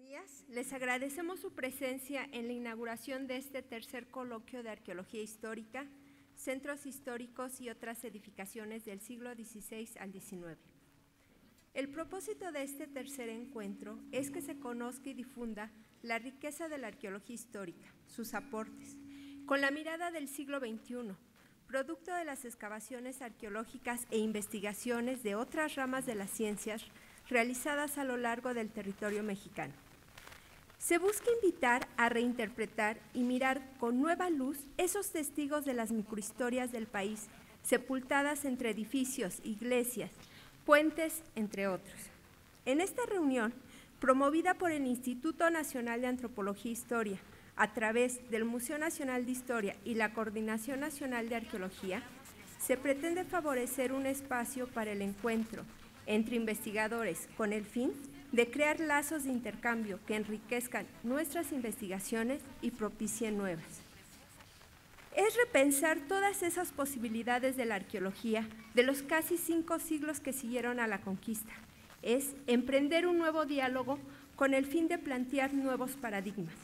días. Les agradecemos su presencia en la inauguración de este tercer coloquio de arqueología histórica, centros históricos y otras edificaciones del siglo XVI al XIX. El propósito de este tercer encuentro es que se conozca y difunda la riqueza de la arqueología histórica, sus aportes, con la mirada del siglo XXI, producto de las excavaciones arqueológicas e investigaciones de otras ramas de las ciencias realizadas a lo largo del territorio mexicano se busca invitar a reinterpretar y mirar con nueva luz esos testigos de las microhistorias del país, sepultadas entre edificios, iglesias, puentes, entre otros. En esta reunión, promovida por el Instituto Nacional de Antropología e Historia, a través del Museo Nacional de Historia y la Coordinación Nacional de Arqueología, se pretende favorecer un espacio para el encuentro entre investigadores con el fin de crear lazos de intercambio que enriquezcan nuestras investigaciones y propicien nuevas. Es repensar todas esas posibilidades de la arqueología de los casi cinco siglos que siguieron a la conquista. Es emprender un nuevo diálogo con el fin de plantear nuevos paradigmas.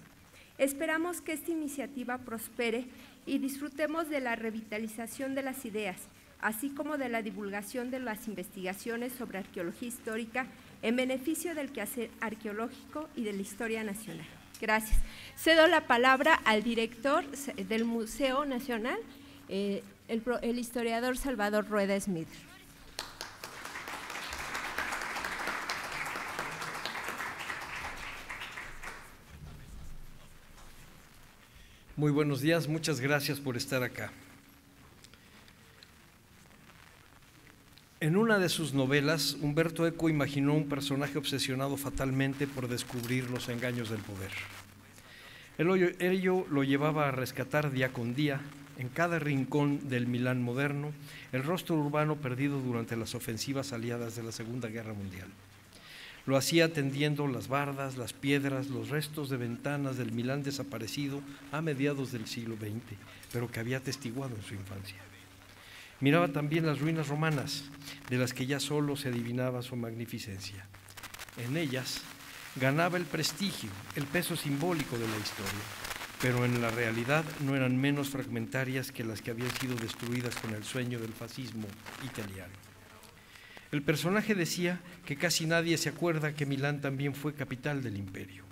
Esperamos que esta iniciativa prospere y disfrutemos de la revitalización de las ideas, así como de la divulgación de las investigaciones sobre arqueología histórica en beneficio del quehacer arqueológico y de la historia nacional. Gracias. Cedo la palabra al director del Museo Nacional, eh, el, el, historiador Salvador Rueda Smith. Muy buenos días, muchas gracias por estar acá. En una de sus novelas, Humberto Eco imaginó un personaje obsesionado fatalmente por descubrir los engaños del poder. El Ello lo llevaba a rescatar día con día, en cada rincón del Milán moderno, el rostro urbano perdido durante las ofensivas aliadas de la Segunda Guerra Mundial. Lo hacía atendiendo las bardas, las piedras, los restos de ventanas del Milán desaparecido a mediados del siglo XX, pero que había testiguado en su infancia. Miraba también las ruinas romanas, de las que ya solo se adivinaba su magnificencia. En ellas ganaba el prestigio, el peso simbólico de la historia, pero en la realidad no eran menos fragmentarias que las que habían sido destruidas con el sueño del fascismo italiano. El personaje decía que casi nadie se acuerda que Milán también fue capital del imperio,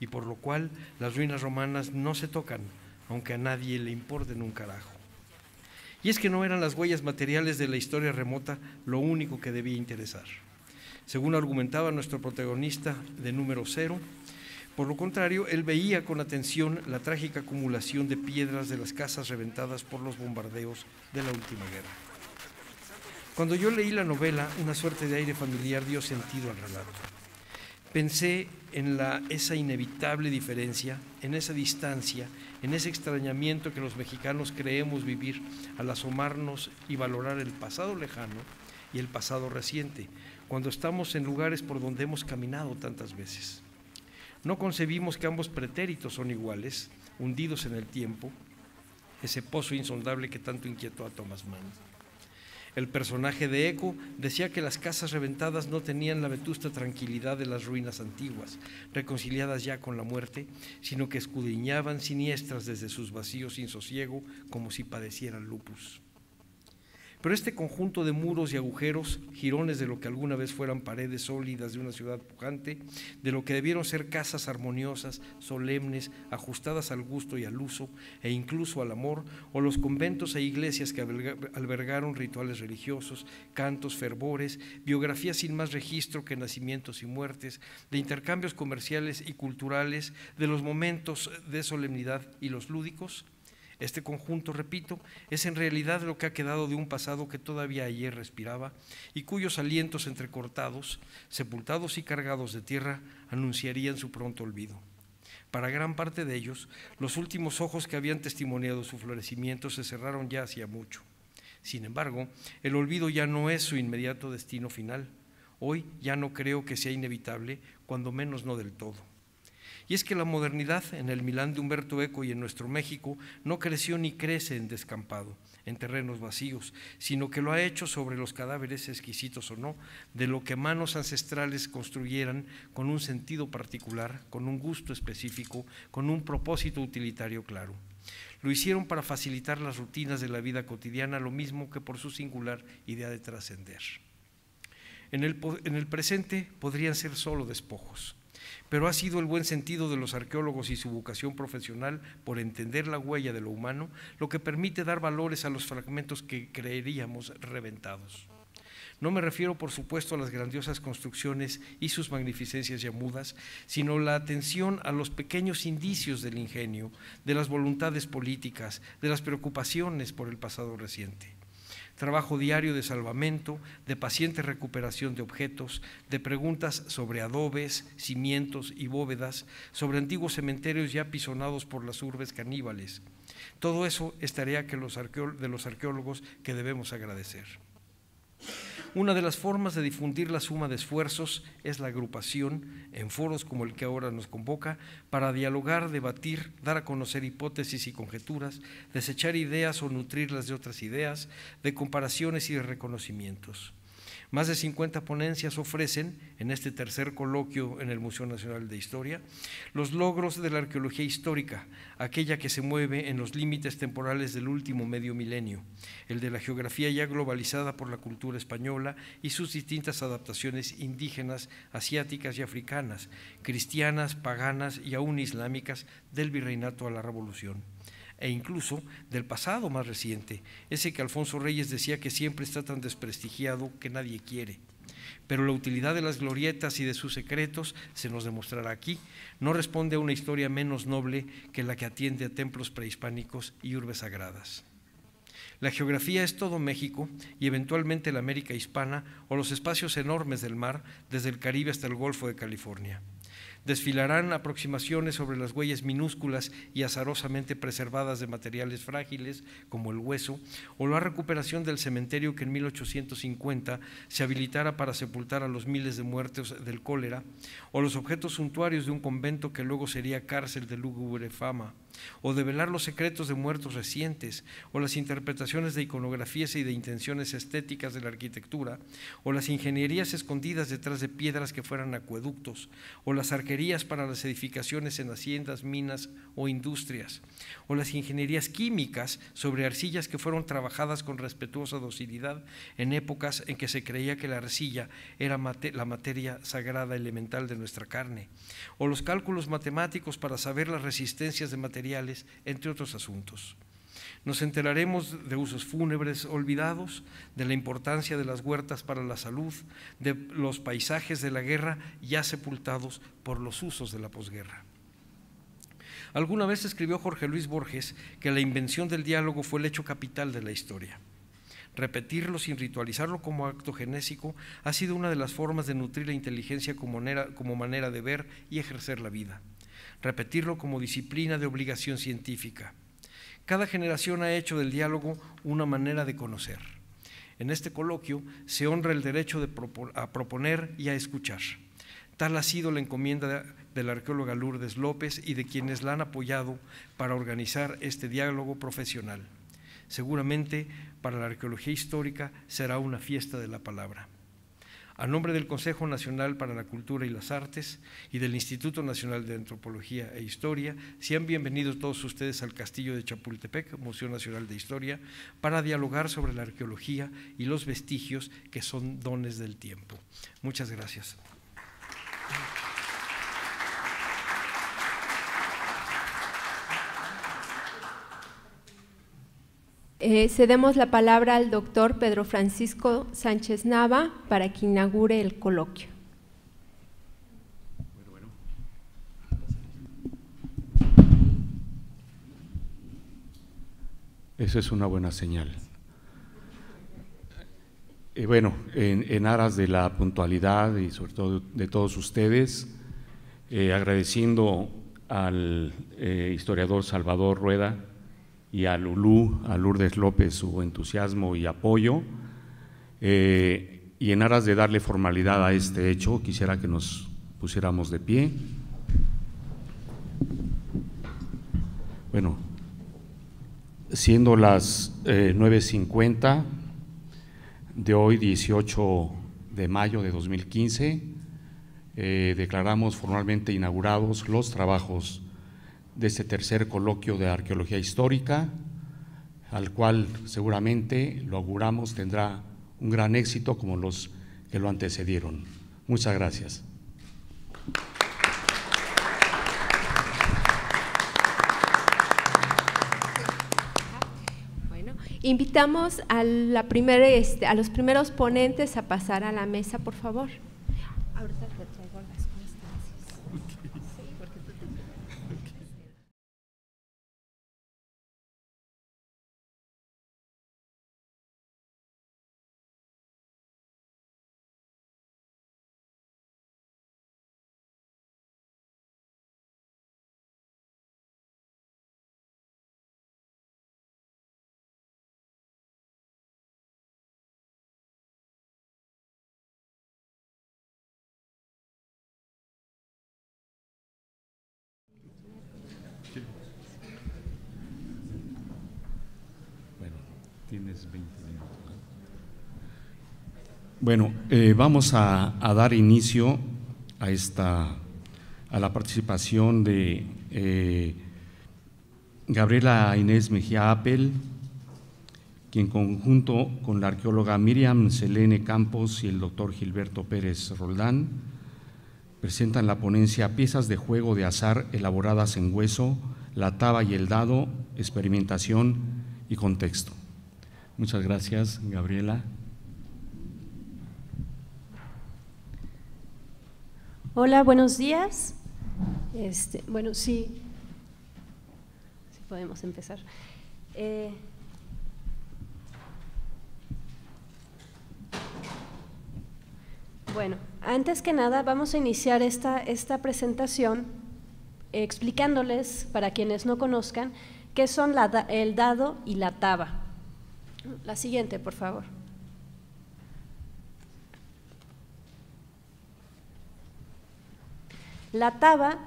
y por lo cual las ruinas romanas no se tocan, aunque a nadie le importen un carajo. Y es que no eran las huellas materiales de la historia remota lo único que debía interesar. Según argumentaba nuestro protagonista de número cero, por lo contrario, él veía con atención la trágica acumulación de piedras de las casas reventadas por los bombardeos de la última guerra. Cuando yo leí la novela, una suerte de aire familiar dio sentido al relato. Pensé en esa inevitable diferencia, en esa distancia, en ese extrañamiento que los mexicanos creemos vivir al asomarnos y valorar el pasado lejano y el pasado reciente, cuando estamos en lugares por donde hemos caminado tantas veces. No concebimos que ambos pretéritos son iguales, hundidos en el tiempo, ese pozo insondable que tanto inquietó a Thomas Mann. El personaje de Eco decía que las casas reventadas no tenían la vetusta tranquilidad de las ruinas antiguas, reconciliadas ya con la muerte, sino que escudriñaban siniestras desde sus vacíos sin sosiego como si padecieran lupus. Pero este conjunto de muros y agujeros, jirones de lo que alguna vez fueran paredes sólidas de una ciudad pujante, de lo que debieron ser casas armoniosas, solemnes, ajustadas al gusto y al uso, e incluso al amor, o los conventos e iglesias que albergaron rituales religiosos, cantos, fervores, biografías sin más registro que nacimientos y muertes, de intercambios comerciales y culturales, de los momentos de solemnidad y los lúdicos, este conjunto, repito, es en realidad lo que ha quedado de un pasado que todavía ayer respiraba y cuyos alientos entrecortados, sepultados y cargados de tierra anunciarían su pronto olvido. Para gran parte de ellos, los últimos ojos que habían testimoniado su florecimiento se cerraron ya hacía mucho. Sin embargo, el olvido ya no es su inmediato destino final. Hoy ya no creo que sea inevitable, cuando menos no del todo y es que la modernidad en el Milán de Humberto Eco y en nuestro México no creció ni crece en descampado, en terrenos vacíos, sino que lo ha hecho sobre los cadáveres, exquisitos o no, de lo que manos ancestrales construyeran con un sentido particular, con un gusto específico, con un propósito utilitario claro. Lo hicieron para facilitar las rutinas de la vida cotidiana, lo mismo que por su singular idea de trascender. En el, en el presente podrían ser solo despojos pero ha sido el buen sentido de los arqueólogos y su vocación profesional por entender la huella de lo humano lo que permite dar valores a los fragmentos que creeríamos reventados. No me refiero, por supuesto, a las grandiosas construcciones y sus magnificencias ya sino la atención a los pequeños indicios del ingenio, de las voluntades políticas, de las preocupaciones por el pasado reciente trabajo diario de salvamento, de paciente recuperación de objetos, de preguntas sobre adobes, cimientos y bóvedas, sobre antiguos cementerios ya pisonados por las urbes caníbales. Todo eso es tarea que los de los arqueólogos que debemos agradecer. Una de las formas de difundir la suma de esfuerzos es la agrupación en foros como el que ahora nos convoca para dialogar, debatir, dar a conocer hipótesis y conjeturas, desechar ideas o nutrirlas de otras ideas, de comparaciones y de reconocimientos. Más de 50 ponencias ofrecen en este tercer coloquio en el Museo Nacional de Historia los logros de la arqueología histórica, aquella que se mueve en los límites temporales del último medio milenio, el de la geografía ya globalizada por la cultura española y sus distintas adaptaciones indígenas, asiáticas y africanas, cristianas, paganas y aún islámicas del virreinato a la revolución e incluso del pasado más reciente, ese que Alfonso Reyes decía que siempre está tan desprestigiado que nadie quiere. Pero la utilidad de las glorietas y de sus secretos, se nos demostrará aquí, no responde a una historia menos noble que la que atiende a templos prehispánicos y urbes sagradas. La geografía es todo México y eventualmente la América hispana o los espacios enormes del mar, desde el Caribe hasta el Golfo de California desfilarán aproximaciones sobre las huellas minúsculas y azarosamente preservadas de materiales frágiles, como el hueso, o la recuperación del cementerio que en 1850 se habilitara para sepultar a los miles de muertos del cólera, o los objetos suntuarios de un convento que luego sería cárcel de lúgubre fama, o develar los secretos de muertos recientes, o las interpretaciones de iconografías y de intenciones estéticas de la arquitectura, o las ingenierías escondidas detrás de piedras que fueran acueductos, o las para las edificaciones en haciendas, minas o industrias, o las ingenierías químicas sobre arcillas que fueron trabajadas con respetuosa docilidad en épocas en que se creía que la arcilla era la materia sagrada elemental de nuestra carne, o los cálculos matemáticos para saber las resistencias de materiales, entre otros asuntos. Nos enteraremos de usos fúnebres olvidados, de la importancia de las huertas para la salud, de los paisajes de la guerra ya sepultados por los usos de la posguerra. Alguna vez escribió Jorge Luis Borges que la invención del diálogo fue el hecho capital de la historia. Repetirlo sin ritualizarlo como acto genésico ha sido una de las formas de nutrir la inteligencia como manera, como manera de ver y ejercer la vida. Repetirlo como disciplina de obligación científica cada generación ha hecho del diálogo una manera de conocer. En este coloquio se honra el derecho a proponer y a escuchar. Tal ha sido la encomienda de la arqueóloga Lourdes López y de quienes la han apoyado para organizar este diálogo profesional. Seguramente para la arqueología histórica será una fiesta de la palabra. A nombre del Consejo Nacional para la Cultura y las Artes y del Instituto Nacional de Antropología e Historia, sean bienvenidos todos ustedes al Castillo de Chapultepec, Museo Nacional de Historia, para dialogar sobre la arqueología y los vestigios que son dones del tiempo. Muchas gracias. Eh, cedemos la palabra al doctor Pedro Francisco Sánchez Nava para que inaugure el coloquio. Esa es una buena señal. Eh, bueno, en, aras de la puntualidad y sobre todo de, todos ustedes, eh, agradeciendo al historiador Salvador Rueda, y a Lulú, a Lourdes López, su entusiasmo y apoyo. Eh, y en aras de darle formalidad a este hecho, quisiera que nos pusiéramos de pie. Bueno, siendo las 9.50 eh, de hoy, 18 de mayo de 2015, eh, declaramos formalmente inaugurados los trabajos de este tercer coloquio de arqueología histórica, al cual seguramente lo auguramos tendrá un gran éxito como los que lo antecedieron. Muchas gracias. Bueno, invitamos a, la este, a los primeros ponentes a pasar a la mesa, por favor. Bueno, eh, vamos a, dar inicio a esta a la participación de eh, Gabriela Inés Mejía Apel, quien conjunto con la arqueóloga Miriam Selene Campos y el doctor Gilberto Pérez Roldán presentan la ponencia Piezas de juego de azar elaboradas en hueso, la taba y el dado, experimentación y contexto. Muchas gracias, Gabriela. Hola, buenos días. Este, bueno, sí, sí podemos empezar. Eh, bueno, antes que nada vamos a iniciar esta, esta presentación explicándoles, para quienes no conozcan, qué son el dado y la taba. La siguiente, por favor. La taba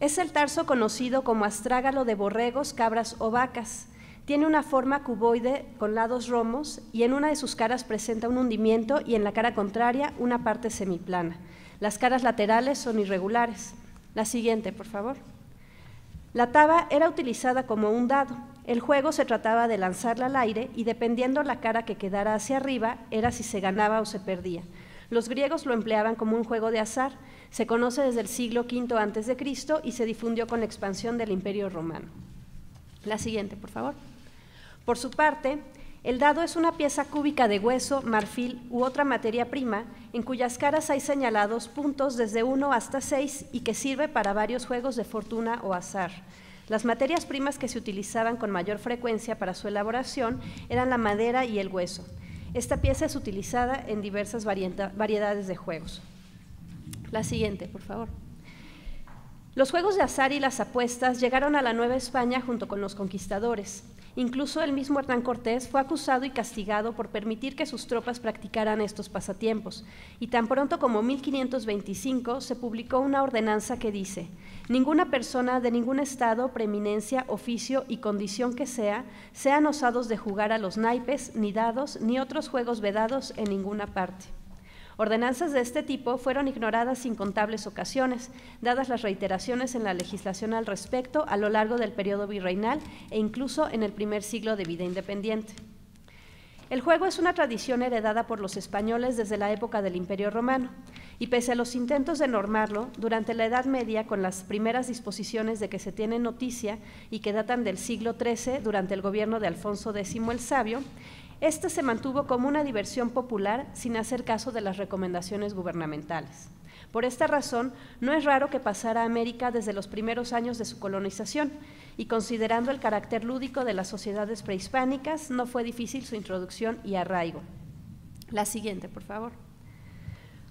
es el tarso conocido como astrágalo de borregos, cabras o vacas. Tiene una forma cuboide con lados romos y en una de sus caras presenta un hundimiento y en la cara contraria una parte semiplana. Las caras laterales son irregulares. La siguiente, por favor. La taba era utilizada como un dado. El juego se trataba de lanzarla al aire y dependiendo la cara que quedara hacia arriba era si se ganaba o se perdía. Los griegos lo empleaban como un juego de azar. Se conoce desde el siglo V antes de Cristo y se difundió con la expansión del Imperio Romano. La siguiente, por favor. Por su parte, el dado es una pieza cúbica de hueso, marfil u otra materia prima en cuyas caras hay señalados puntos desde 1 hasta 6 y que sirve para varios juegos de fortuna o azar. Las materias primas que se utilizaban con mayor frecuencia para su elaboración eran la madera y el hueso. Esta pieza es utilizada en diversas variedades de juegos. La siguiente, por favor. Los juegos de azar y las apuestas llegaron a la Nueva España junto con los conquistadores. Incluso el mismo Hernán Cortés fue acusado y castigado por permitir que sus tropas practicaran estos pasatiempos. Y tan pronto como 1525 se publicó una ordenanza que dice, Ninguna persona de ningún estado, preeminencia, oficio y condición que sea, sean osados de jugar a los naipes, ni dados, ni otros juegos vedados en ninguna parte. Ordenanzas de este tipo fueron ignoradas incontables ocasiones, dadas las reiteraciones en la legislación al respecto a lo largo del periodo virreinal e incluso en el primer siglo de vida independiente. El juego es una tradición heredada por los españoles desde la época del Imperio Romano, y pese a los intentos de normarlo, durante la Edad Media, con las primeras disposiciones de que se tiene noticia y que datan del siglo XIII durante el gobierno de Alfonso X el Sabio, este se mantuvo como una diversión popular sin hacer caso de las recomendaciones gubernamentales. Por esta razón, no es raro que pasara a América desde los primeros años de su colonización, y considerando el carácter lúdico de las sociedades prehispánicas, no fue difícil su introducción y arraigo. La siguiente, por favor.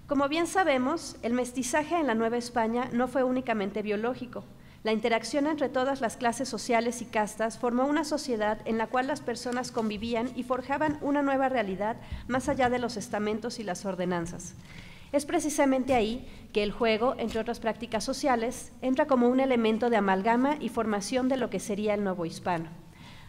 Como bien sabemos, el mestizaje en la Nueva España no fue únicamente biológico. La interacción entre todas las clases sociales y castas formó una sociedad en la cual las personas convivían y forjaban una nueva realidad más allá de los estamentos y las ordenanzas. Es precisamente ahí que el juego, entre otras prácticas sociales, entra como un elemento de amalgama y formación de lo que sería el nuevo hispano.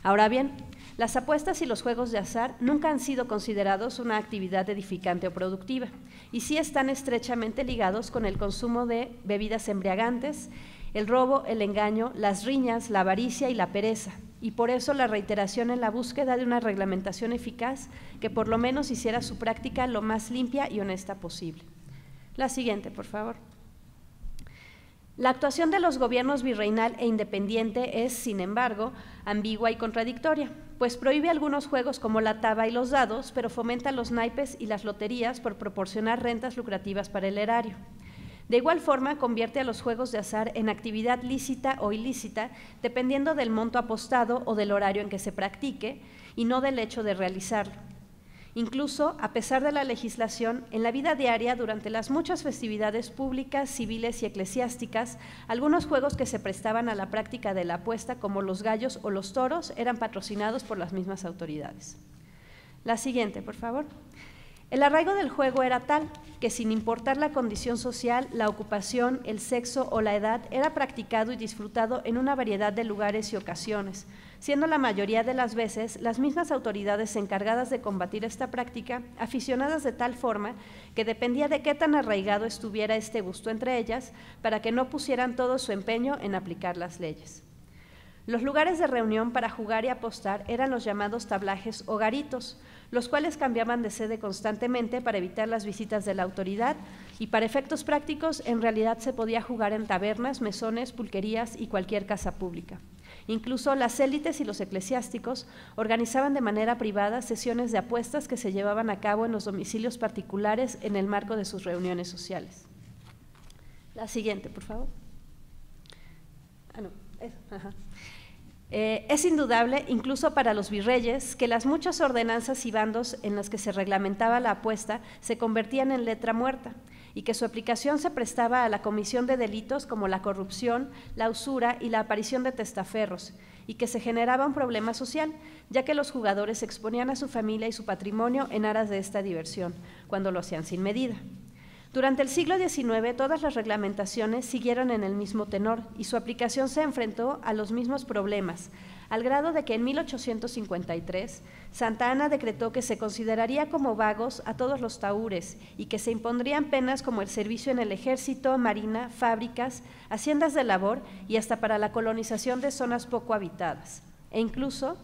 Ahora bien, las apuestas y los juegos de azar nunca han sido considerados una actividad edificante o productiva, y sí están estrechamente ligados con el consumo de bebidas embriagantes, el robo, el engaño, las riñas, la avaricia y la pereza. Y por eso la reiteración en la búsqueda de una reglamentación eficaz que por lo menos hiciera su práctica lo más limpia y honesta posible. La siguiente, por favor. La actuación de los gobiernos virreinal e independiente es, sin embargo, ambigua y contradictoria, pues prohíbe algunos juegos como la taba y los dados, pero fomenta los naipes y las loterías por proporcionar rentas lucrativas para el erario. De igual forma, convierte a los juegos de azar en actividad lícita o ilícita, dependiendo del monto apostado o del horario en que se practique, y no del hecho de realizarlo. Incluso, a pesar de la legislación, en la vida diaria, durante las muchas festividades públicas, civiles y eclesiásticas, algunos juegos que se prestaban a la práctica de la apuesta, como los gallos o los toros, eran patrocinados por las mismas autoridades. La siguiente, por favor. El arraigo del juego era tal que sin importar la condición social, la ocupación, el sexo o la edad, era practicado y disfrutado en una variedad de lugares y ocasiones, siendo la mayoría de las veces las mismas autoridades encargadas de combatir esta práctica aficionadas de tal forma que dependía de qué tan arraigado estuviera este gusto entre ellas para que no pusieran todo su empeño en aplicar las leyes. Los lugares de reunión para jugar y apostar eran los llamados tablajes o garitos, los cuales cambiaban de sede constantemente para evitar las visitas de la autoridad y para efectos prácticos en realidad se podía jugar en tabernas, mesones, pulquerías y cualquier casa pública. Incluso las élites y los eclesiásticos organizaban de manera privada sesiones de apuestas que se llevaban a cabo en los domicilios particulares en el marco de sus reuniones sociales. La siguiente, por favor. Ah, no, eso, ajá. Eh, es indudable, incluso para los virreyes, que las muchas ordenanzas y bandos en las que se reglamentaba la apuesta se convertían en letra muerta y que su aplicación se prestaba a la comisión de delitos como la corrupción, la usura y la aparición de testaferros, y que se generaba un problema social, ya que los jugadores exponían a su familia y su patrimonio en aras de esta diversión, cuando lo hacían sin medida. Durante el siglo XIX todas las reglamentaciones siguieron en el mismo tenor y su aplicación se enfrentó a los mismos problemas, al grado de que en 1853 Santa Ana decretó que se consideraría como vagos a todos los taúres y que se impondrían penas como el servicio en el ejército, marina, fábricas, haciendas de labor y hasta para la colonización de zonas poco habitadas, e incluso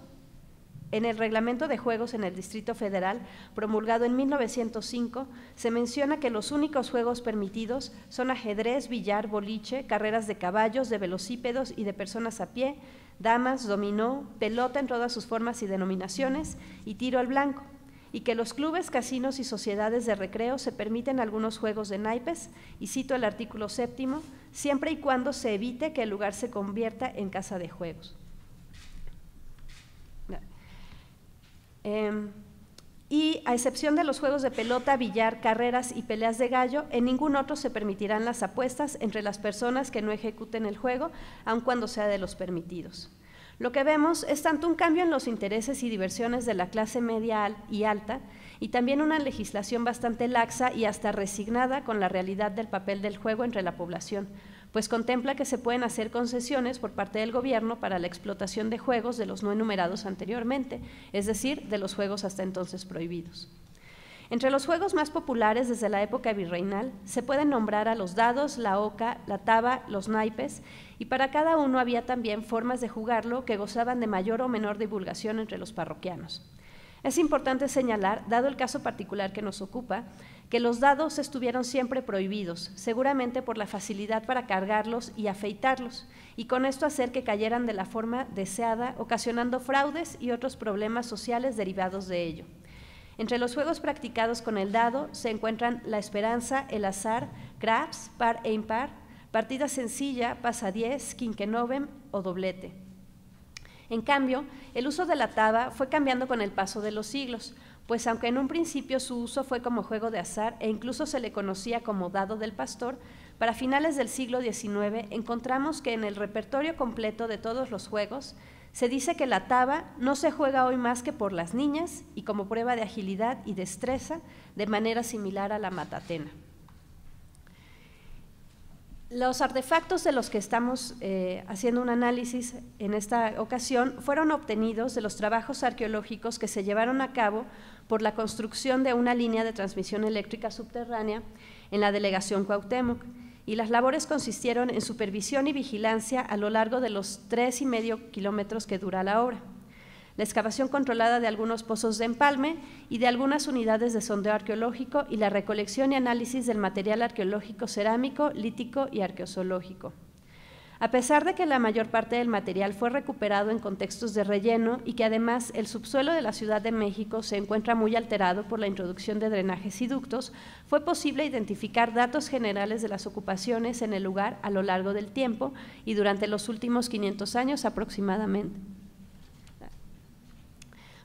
en el Reglamento de Juegos en el Distrito Federal, promulgado en 1905, se menciona que los únicos juegos permitidos son ajedrez, billar, boliche, carreras de caballos, de velocípedos y de personas a pie, damas, dominó, pelota en todas sus formas y denominaciones y tiro al blanco y que los clubes, casinos y sociedades de recreo se permiten algunos juegos de naipes, y cito el artículo séptimo, siempre y cuando se evite que el lugar se convierta en casa de juegos. Em, y a excepción de los juegos de pelota, billar, carreras y peleas de gallo, en ningún otro se permitirán las apuestas entre las personas que no ejecuten el juego, aun cuando sea de los permitidos. Lo que vemos es tanto un cambio en los intereses y diversiones de la clase media y alta, y también una legislación bastante laxa y hasta resignada con la realidad del papel del juego entre la población, pues contempla que se pueden hacer concesiones por parte del gobierno para la explotación de juegos de los no enumerados anteriormente, es decir, de los juegos hasta entonces prohibidos. Entre los juegos más populares desde la época virreinal se pueden nombrar a los dados, la oca, la taba, los naipes, y para cada uno había también formas de jugarlo que gozaban de mayor o menor divulgación entre los parroquianos. Es importante señalar, dado el caso particular que nos ocupa, que los dados estuvieron siempre prohibidos, seguramente por la facilidad para cargarlos y afeitarlos, y con esto hacer que cayeran de la forma deseada, ocasionando fraudes y otros problemas sociales derivados de ello. Entre los juegos practicados con el dado se encuentran la esperanza, el azar, craps, par e impar, partida sencilla, pasa 10, quinquenovem o doblete. En cambio, el uso de la taba fue cambiando con el paso de los siglos, pues aunque en un principio su uso fue como juego de azar e incluso se le conocía como dado del pastor, para finales del siglo XIX encontramos que en el repertorio completo de todos los juegos se dice que la taba no se juega hoy más que por las niñas y como prueba de agilidad y destreza de manera similar a la matatena. Los artefactos de los que estamos eh, haciendo un análisis en esta ocasión fueron obtenidos de los trabajos arqueológicos que se llevaron a cabo por la construcción de una línea de transmisión eléctrica subterránea en la delegación Cuauhtémoc y las labores consistieron en supervisión y vigilancia a lo largo de los tres y medio kilómetros que dura la obra la excavación controlada de algunos pozos de empalme y de algunas unidades de sondeo arqueológico y la recolección y análisis del material arqueológico cerámico, lítico y arqueozoológico. A pesar de que la mayor parte del material fue recuperado en contextos de relleno y que además el subsuelo de la Ciudad de México se encuentra muy alterado por la introducción de drenajes y ductos, fue posible identificar datos generales de las ocupaciones en el lugar a lo largo del tiempo y durante los últimos 500 años aproximadamente.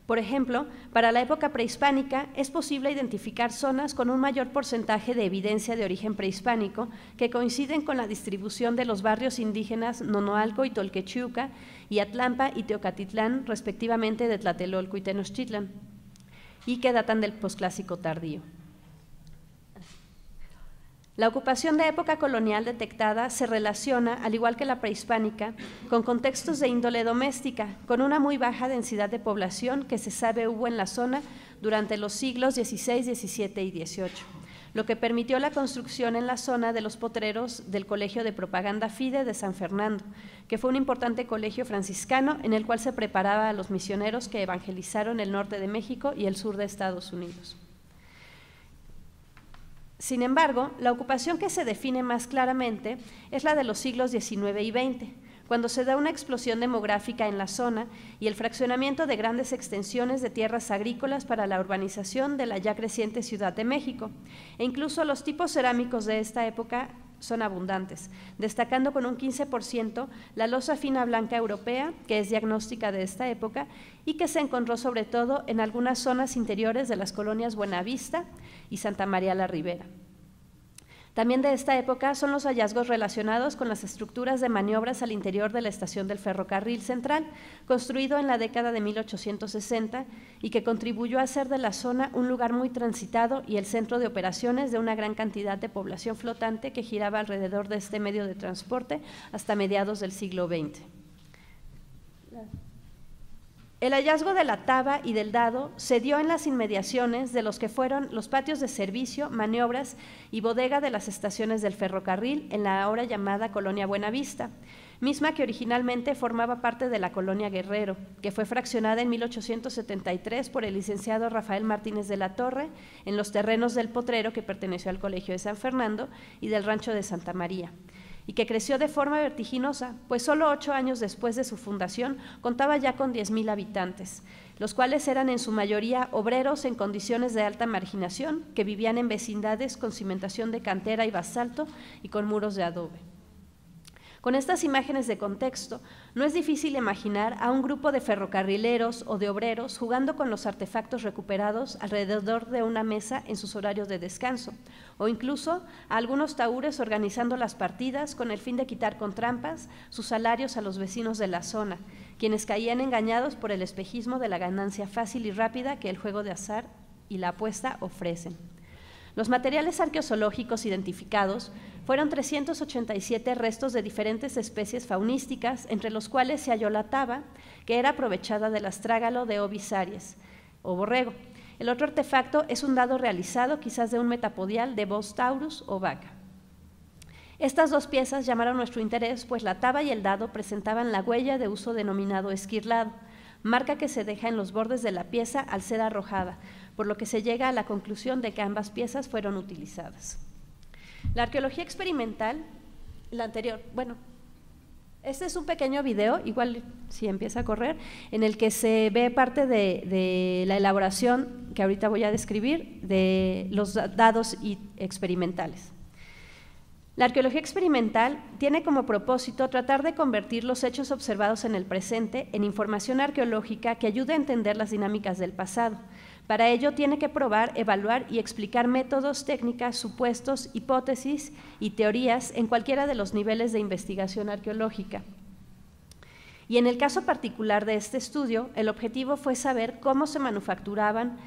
Por ejemplo, para la época prehispánica es posible identificar zonas con un mayor porcentaje de evidencia de origen prehispánico que coinciden con la distribución de los barrios indígenas Nonoalco y Tolquechuca y Atlampa y Teocatitlán, respectivamente de Tlatelolco y Tenochtitlán, y que datan del posclásico tardío. La ocupación de época colonial detectada se relaciona, al igual que la prehispánica, con contextos de índole doméstica, con una muy baja densidad de población que se sabe hubo en la zona durante los siglos XVI, XVII y XVIII, lo que permitió la construcción en la zona de los potreros del Colegio de Propaganda Fide de San Fernando, que fue un importante colegio franciscano en el cual se preparaba a los misioneros que evangelizaron el norte de México y el sur de Estados Unidos. Sin embargo, la ocupación que se define más claramente es la de los siglos XIX y XX, cuando se da una explosión demográfica en la zona y el fraccionamiento de grandes extensiones de tierras agrícolas para la urbanización de la ya creciente Ciudad de México. E incluso los tipos cerámicos de esta época son abundantes, destacando con un 15% la losa fina blanca europea, que es diagnóstica de esta época y que se encontró sobre todo en algunas zonas interiores de las colonias Buenavista y Santa María la Ribera. También de esta época son los hallazgos relacionados con las estructuras de maniobras al interior de la estación del ferrocarril central, construido en la década de 1860 y que contribuyó a hacer de la zona un lugar muy transitado y el centro de operaciones de una gran cantidad de población flotante que giraba alrededor de este medio de transporte hasta mediados del siglo XX. El hallazgo de la taba y del dado se dio en las inmediaciones de los que fueron los patios de servicio, maniobras y bodega de las estaciones del ferrocarril en la ahora llamada Colonia Buenavista, misma que originalmente formaba parte de la Colonia Guerrero, que fue fraccionada en 1873 por el licenciado Rafael Martínez de la Torre en los terrenos del potrero que perteneció al Colegio de San Fernando y del Rancho de Santa María y que creció de forma vertiginosa, pues solo ocho años después de su fundación contaba ya con 10.000 habitantes, los cuales eran en su mayoría obreros en condiciones de alta marginación, que vivían en vecindades con cimentación de cantera y basalto y con muros de adobe. Con estas imágenes de contexto, no es difícil imaginar a un grupo de ferrocarrileros o de obreros jugando con los artefactos recuperados alrededor de una mesa en sus horarios de descanso, o incluso a algunos taúres organizando las partidas con el fin de quitar con trampas sus salarios a los vecinos de la zona, quienes caían engañados por el espejismo de la ganancia fácil y rápida que el juego de azar y la apuesta ofrecen. Los materiales arqueozoológicos identificados fueron 387 restos de diferentes especies faunísticas, entre los cuales se halló la taba, que era aprovechada del astrágalo de ovisaries o borrego, el otro artefacto es un dado realizado quizás de un metapodial de Bos Taurus o Vaca. Estas dos piezas llamaron nuestro interés, pues la taba y el dado presentaban la huella de uso denominado esquirlado, marca que se deja en los bordes de la pieza al ser arrojada, por lo que se llega a la conclusión de que ambas piezas fueron utilizadas. La arqueología experimental, la anterior, bueno, este es un pequeño video, igual si empieza a correr, en el que se ve parte de, la elaboración que ahorita voy a describir de los dados experimentales. La arqueología experimental tiene como propósito tratar de convertir los hechos observados en el presente en información arqueológica que ayude a entender las dinámicas del pasado, para ello tiene que probar, evaluar y explicar métodos, técnicas, supuestos, hipótesis y teorías en cualquiera de los niveles de investigación arqueológica. Y en el caso particular de este estudio, el objetivo fue saber cómo se manufacturaban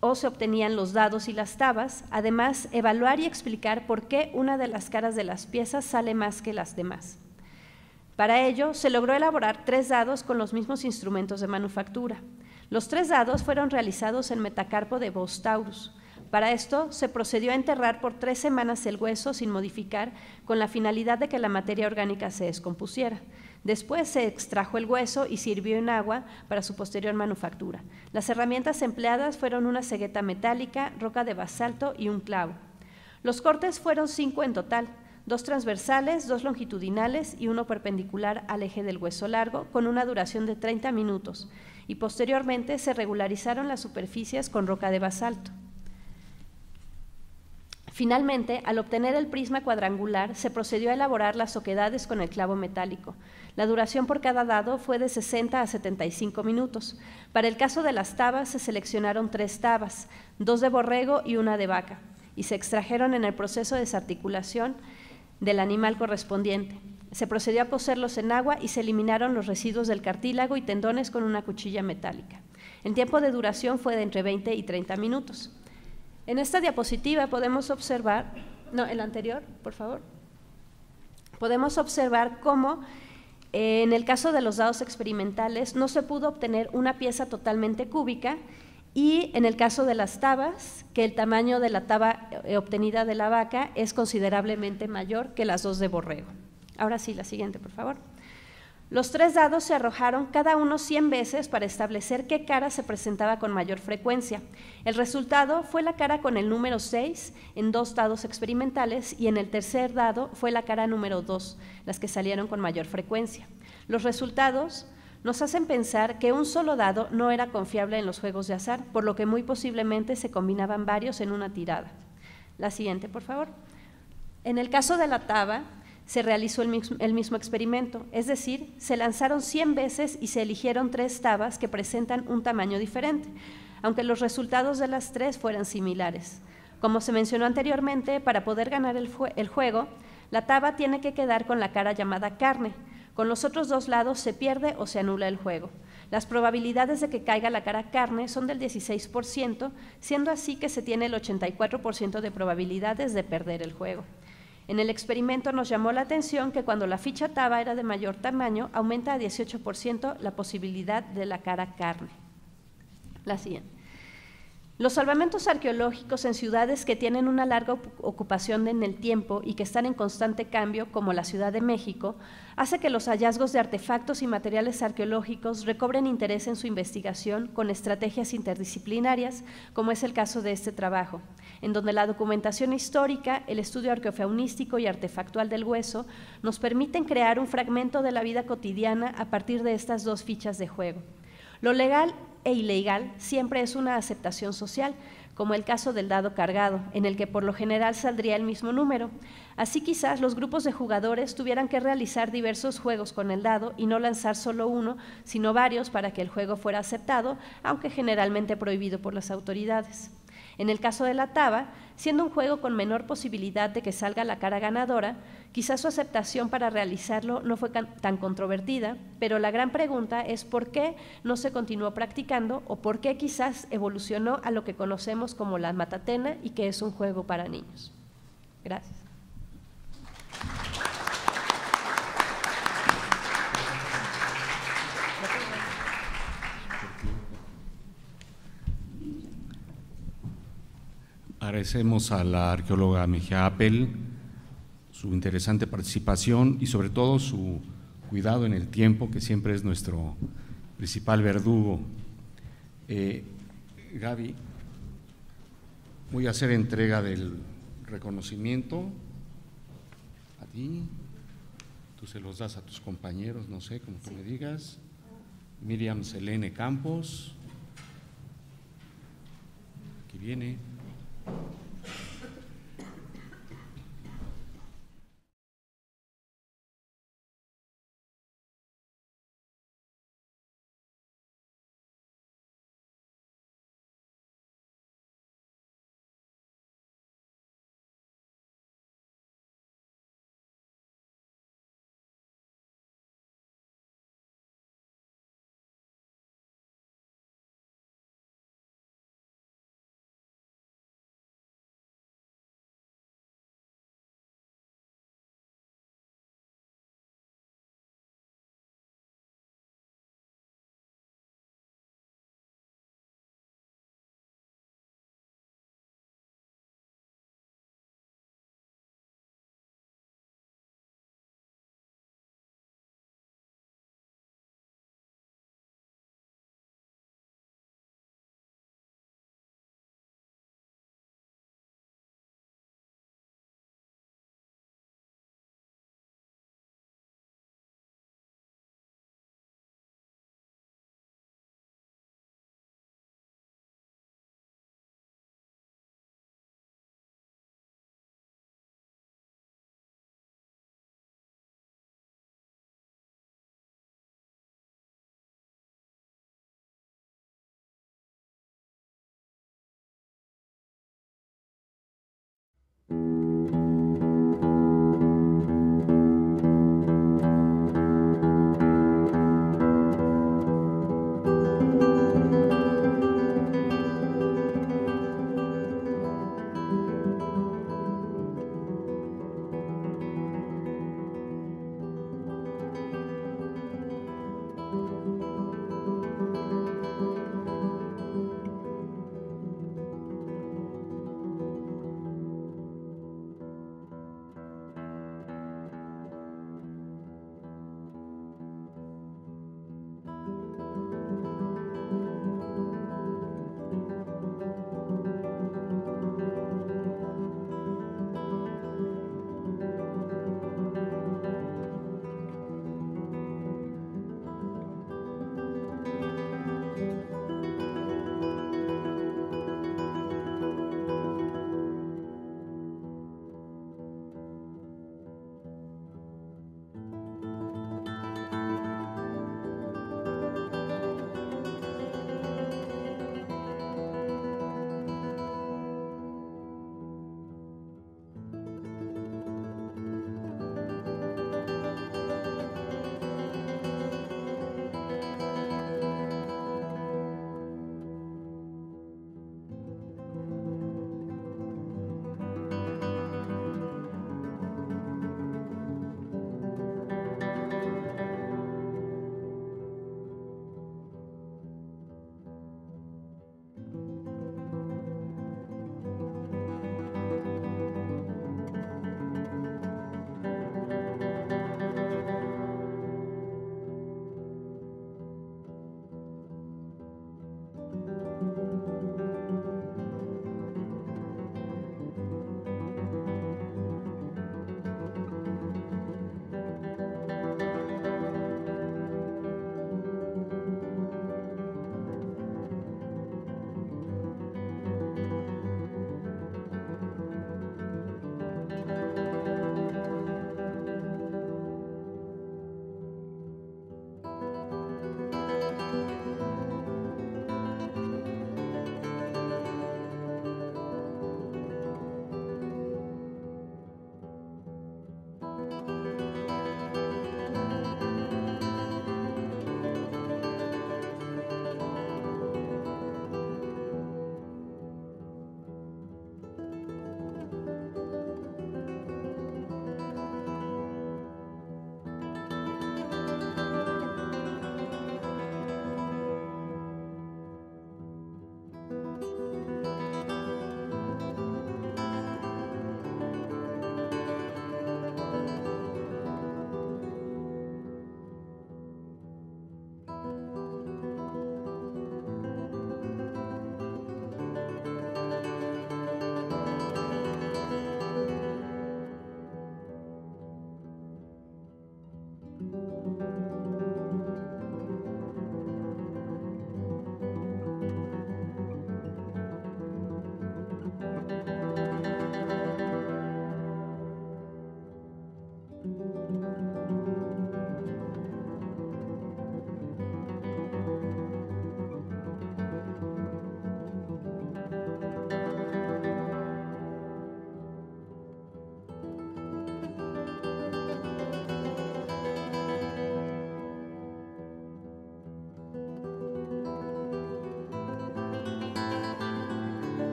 o se obtenían los dados y las tabas, además evaluar y explicar por qué una de las caras de las piezas sale más que las demás. Para ello, se logró elaborar tres dados con los mismos instrumentos de manufactura. Los tres dados fueron realizados en metacarpo de Bostaurus. Para esto, se procedió a enterrar por tres semanas el hueso sin modificar, con la finalidad de que la materia orgánica se descompusiera. Después se extrajo el hueso y sirvió en agua para su posterior manufactura. Las herramientas empleadas fueron una cegueta metálica, roca de basalto y un clavo. Los cortes fueron cinco en total, dos transversales, dos longitudinales y uno perpendicular al eje del hueso largo, con una duración de 30 minutos y posteriormente se regularizaron las superficies con roca de basalto. Finalmente, al obtener el prisma cuadrangular, se procedió a elaborar las oquedades con el clavo metálico. La duración por cada dado fue de 60 a 75 minutos. Para el caso de las tabas, se seleccionaron tres tabas, dos de borrego y una de vaca, y se extrajeron en el proceso de desarticulación del animal correspondiente. Se procedió a coserlos en agua y se eliminaron los residuos del cartílago y tendones con una cuchilla metálica. El tiempo de duración fue de entre 20 y 30 minutos. En esta diapositiva podemos observar, no, el anterior, por favor, podemos observar cómo eh, en el caso de los dados experimentales no se pudo obtener una pieza totalmente cúbica y en el caso de las tabas, que el tamaño de la taba eh, obtenida de la vaca es considerablemente mayor que las dos de borrego. Ahora sí, la siguiente, por favor. Los tres dados se arrojaron cada uno 100 veces para establecer qué cara se presentaba con mayor frecuencia. El resultado fue la cara con el número 6 en dos dados experimentales y en el tercer dado fue la cara número 2, las que salieron con mayor frecuencia. Los resultados nos hacen pensar que un solo dado no era confiable en los juegos de azar, por lo que muy posiblemente se combinaban varios en una tirada. La siguiente, por favor. En el caso de la taba, se realizó el mismo, experimento, es decir, se lanzaron 100 veces y se eligieron tres tabas que presentan un tamaño diferente, aunque los resultados de las tres fueran similares. Como se mencionó anteriormente, para poder ganar el juego, la taba tiene que quedar con la cara llamada carne, con los otros dos lados se pierde o se anula el juego. Las probabilidades de que caiga la cara carne son del 16%, siendo así que se tiene el 84% de probabilidades de perder el juego. En el experimento nos llamó la atención que cuando la ficha taba era de mayor tamaño, aumenta a 18% la posibilidad de la cara carne. La siguiente. Los salvamentos arqueológicos en ciudades que tienen una larga ocupación en el tiempo y que están en constante cambio, como la Ciudad de México, hace que los hallazgos de artefactos y materiales arqueológicos recobren interés en su investigación con estrategias interdisciplinarias, como es el caso de este trabajo en donde la documentación histórica, el estudio arqueofaunístico y artefactual del hueso nos permiten crear un fragmento de la vida cotidiana a partir de estas dos fichas de juego. Lo legal e ilegal siempre es una aceptación social, como el caso del dado cargado, en el que por lo general saldría el mismo número. Así quizás los grupos de jugadores tuvieran que realizar diversos juegos con el dado y no lanzar solo uno, sino varios para que el juego fuera aceptado, aunque generalmente prohibido por las autoridades. En el caso de la taba, siendo un juego con menor posibilidad de que salga la cara ganadora, quizás su aceptación para realizarlo no fue tan controvertida, pero la gran pregunta es por qué no se continuó practicando o por qué quizás evolucionó a lo que conocemos como la matatena y que es un juego para niños. Gracias. Agradecemos a la arqueóloga Mejía Appel su interesante participación y sobre todo su cuidado en el tiempo, que siempre es nuestro principal verdugo. Eh, Gaby, voy a hacer entrega del reconocimiento a ti. Tú se los das a tus compañeros, no sé, como tú me digas. Miriam Selene Campos. Aquí viene. Thank you.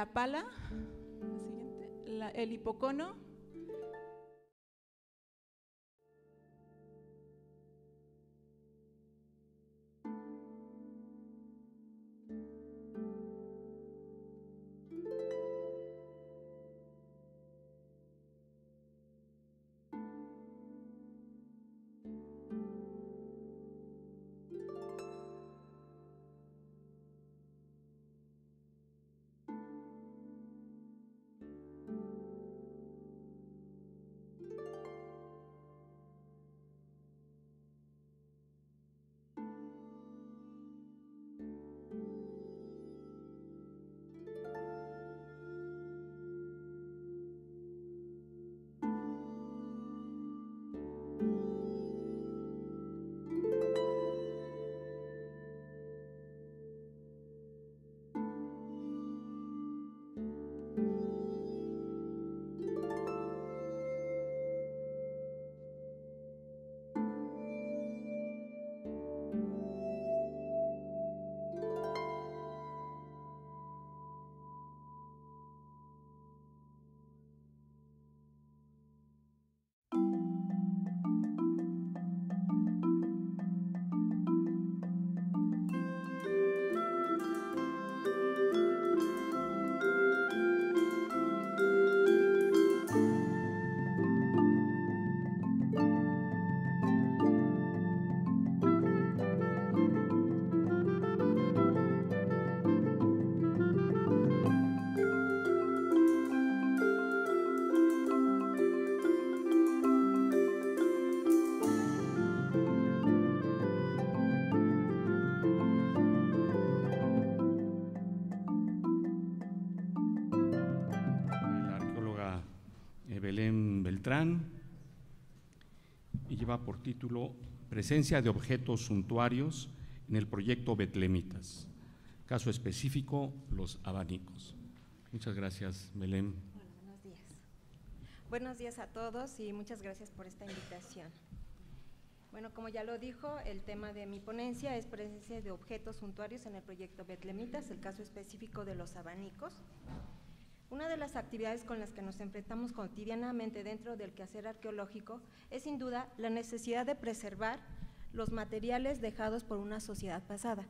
la pala, el hipocono título Presencia de objetos suntuarios en el proyecto Betlemitas. Caso específico, los abanicos. Muchas gracias, Belén. buenos días. Buenos días a todos y muchas gracias por esta invitación. Bueno, como ya lo dijo, el tema de mi ponencia es presencia de objetos suntuarios en el proyecto Betlemitas, el caso específico de los abanicos. Una de las actividades con las que nos enfrentamos cotidianamente dentro del quehacer arqueológico es sin duda la necesidad de preservar los materiales dejados por una sociedad pasada,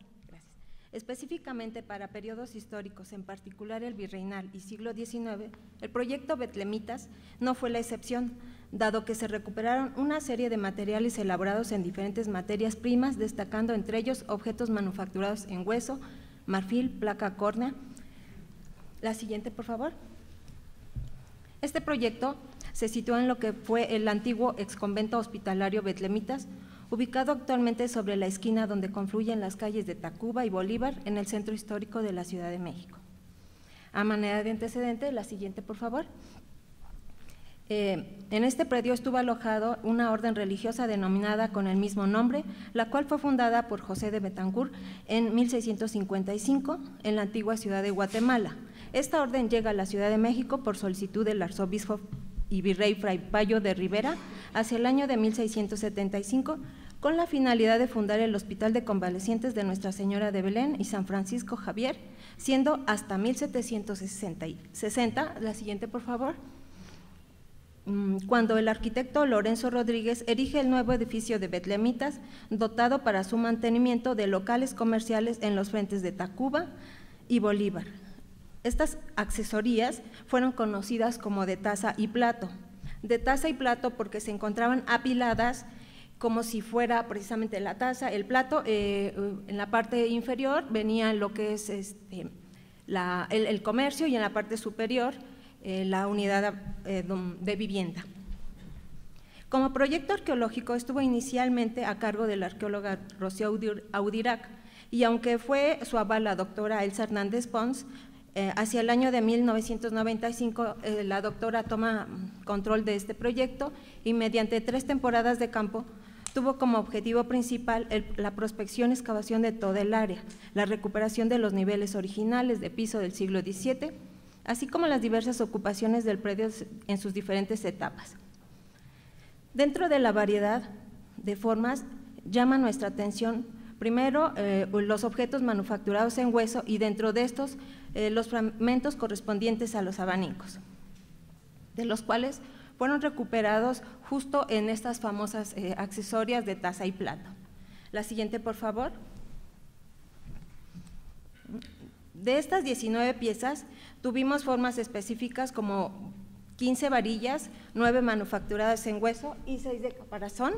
específicamente para periodos históricos, en particular el virreinal y siglo XIX, el proyecto Betlemitas no fue la excepción, dado que se recuperaron una serie de materiales elaborados en diferentes materias primas, destacando entre ellos objetos manufacturados en hueso, marfil, placa córnea, la siguiente, por favor. Este proyecto se sitúa en lo que fue el antiguo exconvento hospitalario Betlemitas, ubicado actualmente sobre la esquina donde confluyen las calles de Tacuba y Bolívar en el centro histórico de la Ciudad de México. A manera de antecedente, la siguiente, por favor. Eh, en este predio estuvo alojado una orden religiosa denominada con el mismo nombre, la cual fue fundada por José de betancourt en 1655 en la antigua ciudad de Guatemala, esta orden llega a la Ciudad de México por solicitud del arzobispo y virrey Fray Payo de Rivera hacia el año de 1675 con la finalidad de fundar el Hospital de Convalecientes de Nuestra Señora de Belén y San Francisco Javier, siendo hasta 1760. La siguiente, por favor mm, cuando el arquitecto Lorenzo Rodríguez erige el nuevo edificio de Betlemitas, dotado para su mantenimiento de locales comerciales en los frentes de Tacuba y Bolívar. Estas accesorías fueron conocidas como de taza y plato. De taza y plato porque se encontraban apiladas como si fuera precisamente la taza, el plato. Eh, en la parte inferior venía lo que es este, el, comercio y en la parte superior eh, la unidad eh, de vivienda. Como proyecto arqueológico estuvo inicialmente a cargo de la arqueóloga Rocío Audirac y aunque fue su aval la doctora Elsa Hernández Pons, eh, hacia el año de 1995, eh, la doctora toma control de este proyecto y mediante tres temporadas de campo tuvo como objetivo principal la prospección y excavación de todo el área, la recuperación de los niveles originales de piso del siglo XVII, así como las diversas ocupaciones del predio en sus diferentes etapas. Dentro de la variedad de formas, llama nuestra atención primero eh, los objetos manufacturados en hueso y dentro de estos eh, los fragmentos correspondientes a los abanicos, de los cuales fueron recuperados justo en estas famosas eh, accesorias de taza y plato. La siguiente, por favor. De estas 19 piezas, tuvimos formas específicas como 15 varillas, 9 manufacturadas en hueso y 6 de caparazón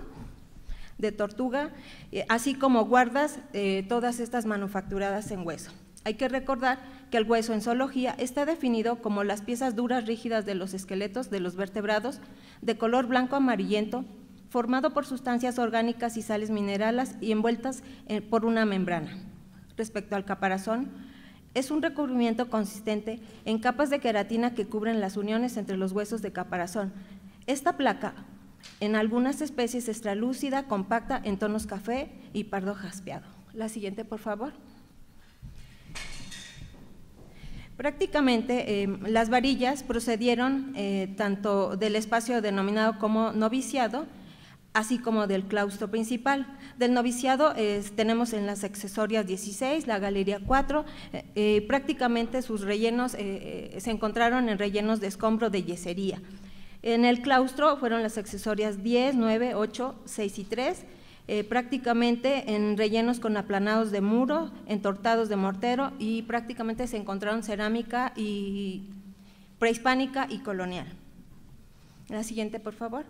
de tortuga, eh, así como guardas todas estas manufacturadas en hueso. Hay que recordar que el hueso en zoología está definido como las piezas duras rígidas de los esqueletos de los vertebrados de color blanco amarillento, formado por sustancias orgánicas y sales minerales y envueltas eh, por una membrana. Respecto al caparazón, es un recubrimiento consistente en capas de queratina que cubren las uniones entre los huesos de caparazón. Esta placa, en algunas especies, es translúcida, compacta, en tonos café y pardo jaspeado. La siguiente, por favor. Prácticamente eh, las varillas procedieron eh, tanto del espacio denominado como noviciado, así como del claustro principal. Del noviciado eh, tenemos en las accesorias 16, la galería 4, prácticamente sus rellenos se encontraron en rellenos de escombro de yesería. En el claustro fueron las accesorias 10, 9, 8, 6 y 3 eh, prácticamente en rellenos con aplanados de muro, entortados de mortero y prácticamente se encontraron cerámica y prehispánica y colonial. La siguiente, por favor.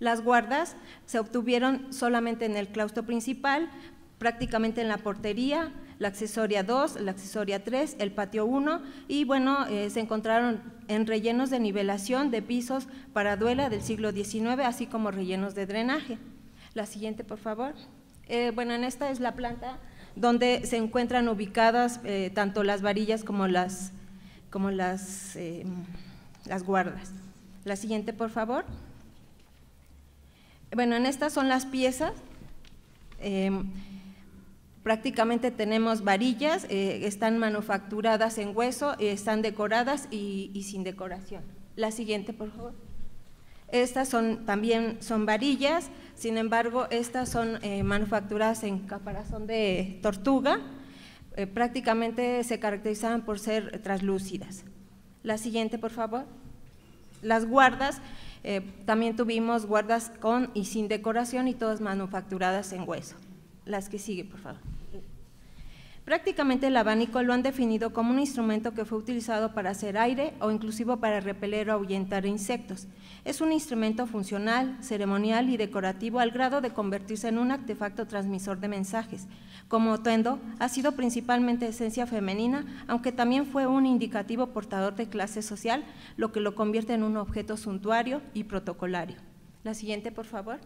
Las guardas se obtuvieron solamente en el claustro principal, prácticamente en la portería, la accesoria 2, la accesoria 3, el patio 1 y bueno, eh, se encontraron en rellenos de nivelación de pisos para duela del siglo XIX, así como rellenos de drenaje. La siguiente, por favor. Eh, bueno, en esta es la planta donde se encuentran ubicadas eh, tanto las varillas como las, como las, em, las guardas. La siguiente, por favor. Bueno, en estas son las piezas. Em, prácticamente tenemos varillas, eh, están manufacturadas en hueso, están decoradas y sin decoración. La siguiente, por favor. Estas también son varillas, sin embargo, estas son eh, manufacturadas en caparazón de tortuga, eh, prácticamente se caracterizan por ser translúcidas. La siguiente, por favor. Las guardas, eh, también tuvimos guardas con y sin decoración y todas manufacturadas en hueso. Las que sigue, por favor. Prácticamente el abanico lo han definido como un instrumento que fue utilizado para hacer aire o inclusive para repeler o ahuyentar insectos. Es un instrumento funcional, ceremonial y decorativo al grado de convertirse en un artefacto transmisor de mensajes. Como otendo, ha sido principalmente esencia femenina, aunque también fue un indicativo portador de clase social, lo que lo convierte en un objeto suntuario y protocolario. La siguiente, por favor.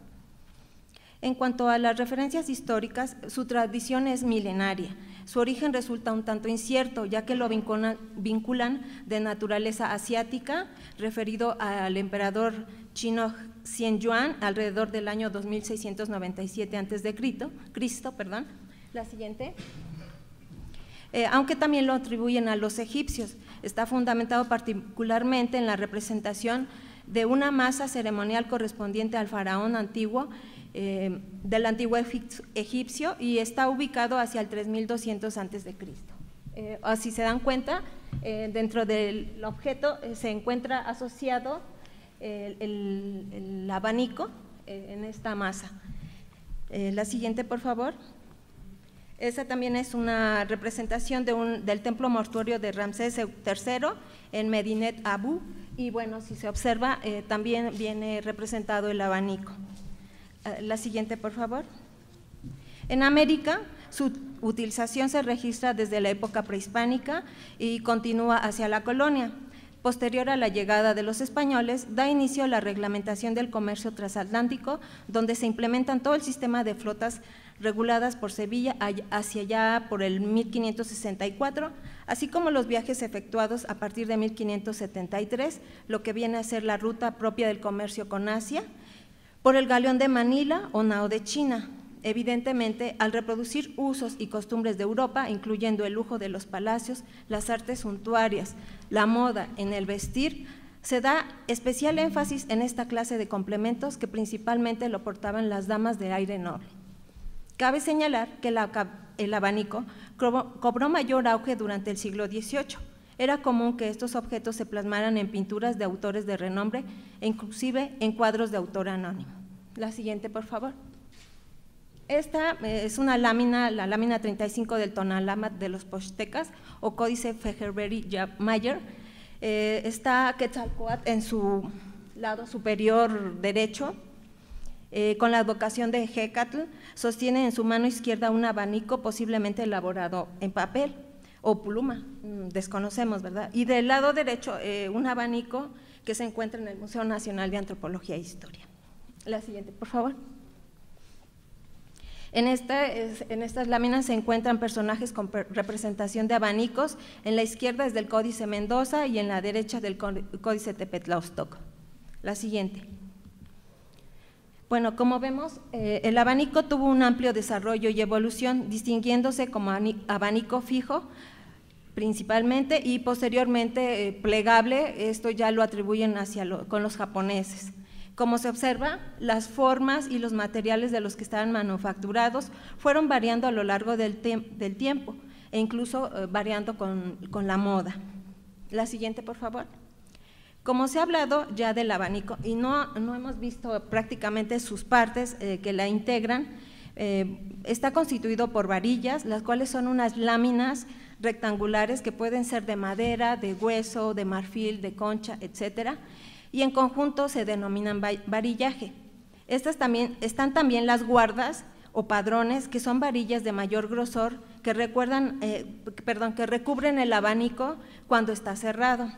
En cuanto a las referencias históricas, su tradición es milenaria. Su origen resulta un tanto incierto, ya que lo vinculan de naturaleza asiática, referido al emperador chino Xian alrededor del año 2697 a.C. Perdón. La siguiente. Eh, aunque también lo atribuyen a los egipcios. Está fundamentado particularmente en la representación de una masa ceremonial correspondiente al faraón antiguo eh, del antiguo egipcio y está ubicado hacia el 3200 antes de Cristo. Eh, si se dan cuenta, eh, dentro del objeto se encuentra asociado el, abanico en esta masa. la siguiente, por favor. Esa también es una representación del templo mortuorio de Ramsés III en Medinet Abu. Y bueno, si se observa, también viene representado el abanico. Eh, la siguiente, por favor. En América, su utilización se registra desde la época prehispánica y continúa hacia la colonia. Posterior a la llegada de los españoles, da inicio a la reglamentación del comercio transatlántico, donde se implementan todo el sistema de flotas reguladas por Sevilla hacia allá por el 1564, así como los viajes efectuados a partir de 1573, lo que viene a ser la ruta propia del comercio con Asia, por el galeón de Manila o Nao de China. Evidentemente, al reproducir usos y costumbres de Europa, incluyendo el lujo de los palacios, las artes suntuarias, la moda en el vestir, se da especial énfasis en esta clase de complementos que principalmente lo portaban las damas de aire noble. Cabe señalar que el abanico cobró mayor auge durante el siglo XVIII, era común que estos objetos se plasmaran en pinturas de autores de renombre e inclusive en cuadros de autor anónimo. La siguiente, por favor. Esta eh, es una lámina, la lámina 35 del Tonalama de los Pochtecas o Códice fejerberi Mayer. Eh, está Quetzalcoatl en su lado superior derecho, eh, con la advocación de Hecatl, sostiene en su mano izquierda un abanico posiblemente elaborado en papel o pluma, mm, desconocemos, ¿verdad? Y del lado derecho, eh, un abanico que se encuentra en el Museo Nacional de Antropología e Historia. La siguiente, por favor. En, en estas láminas se encuentran personajes con representación de abanicos, en la izquierda es del Códice Mendoza y en la derecha del Códice Tepetlaustoc. La siguiente. Bueno, como vemos, eh, el abanico tuvo un amplio desarrollo y evolución, distinguiéndose como abanico fijo principalmente y posteriormente eh, plegable, esto ya lo atribuyen hacia con los japoneses. Como se observa, las formas y los materiales de los que estaban manufacturados fueron variando a lo largo del, tiempo e incluso eh, variando con, con la moda. La siguiente, por favor. Como se ha hablado ya del abanico, y no, hemos visto prácticamente sus partes eh, que la integran, eh, está constituido por varillas, las cuales son unas láminas rectangulares que pueden ser de madera, de hueso, de marfil, de concha, etcétera, y en conjunto se denominan varillaje. Estas también, están también las guardas o padrones, que son varillas de mayor grosor que, recuerdan, eh, perdón, que recubren el abanico cuando está cerrado.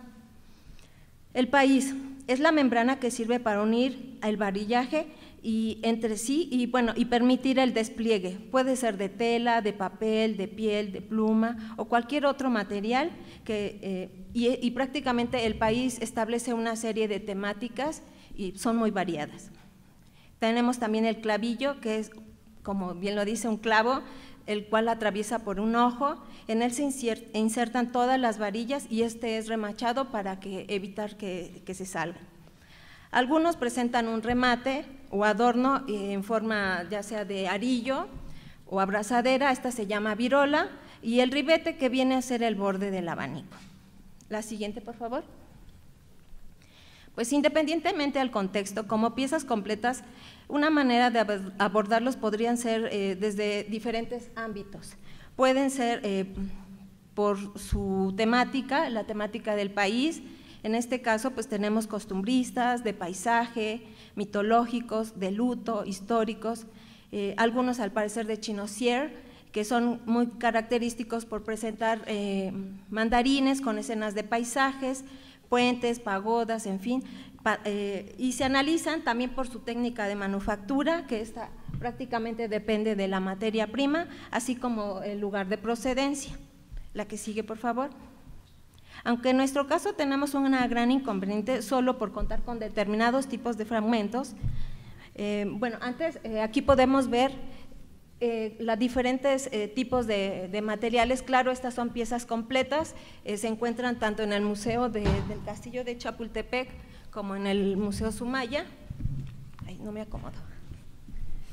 El país es la membrana que sirve para unir el varillaje y entre sí y bueno y permitir el despliegue. Puede ser de tela, de papel, de piel, de pluma o cualquier otro material eh, y prácticamente el país establece una serie de temáticas y son muy variadas. Tenemos también el clavillo que es como bien lo dice un clavo el cual atraviesa por un ojo en él se insertan todas las varillas y este es remachado para evitar que, se salga. Algunos presentan un remate o adorno eh, en forma ya sea de arillo o abrazadera, esta se llama virola, y el ribete que viene a ser el borde del abanico. La siguiente, por favor. Pues independientemente del contexto, como piezas completas, una manera de abordarlos podrían ser eh, desde diferentes ámbitos. Pueden ser eh, por su temática, la temática del país. En este caso, pues tenemos costumbristas, de paisaje, mitológicos, de luto, históricos, eh, algunos al parecer de Chinosier, que son muy característicos por presentar eh, mandarines con escenas de paisajes, puentes, pagodas, en fin, eh, y se analizan también por su técnica de manufactura, que esta prácticamente depende de la materia prima, así como el lugar de procedencia. La que sigue, por favor. Aunque en nuestro caso tenemos una gran inconveniente solo por contar con determinados tipos de fragmentos, eh, bueno, antes eh, aquí podemos ver los diferentes tipos de, materiales. Claro, estas son piezas completas, se encuentran tanto en el Museo del Castillo de Chapultepec como en el Museo Sumaya, no me acomodo,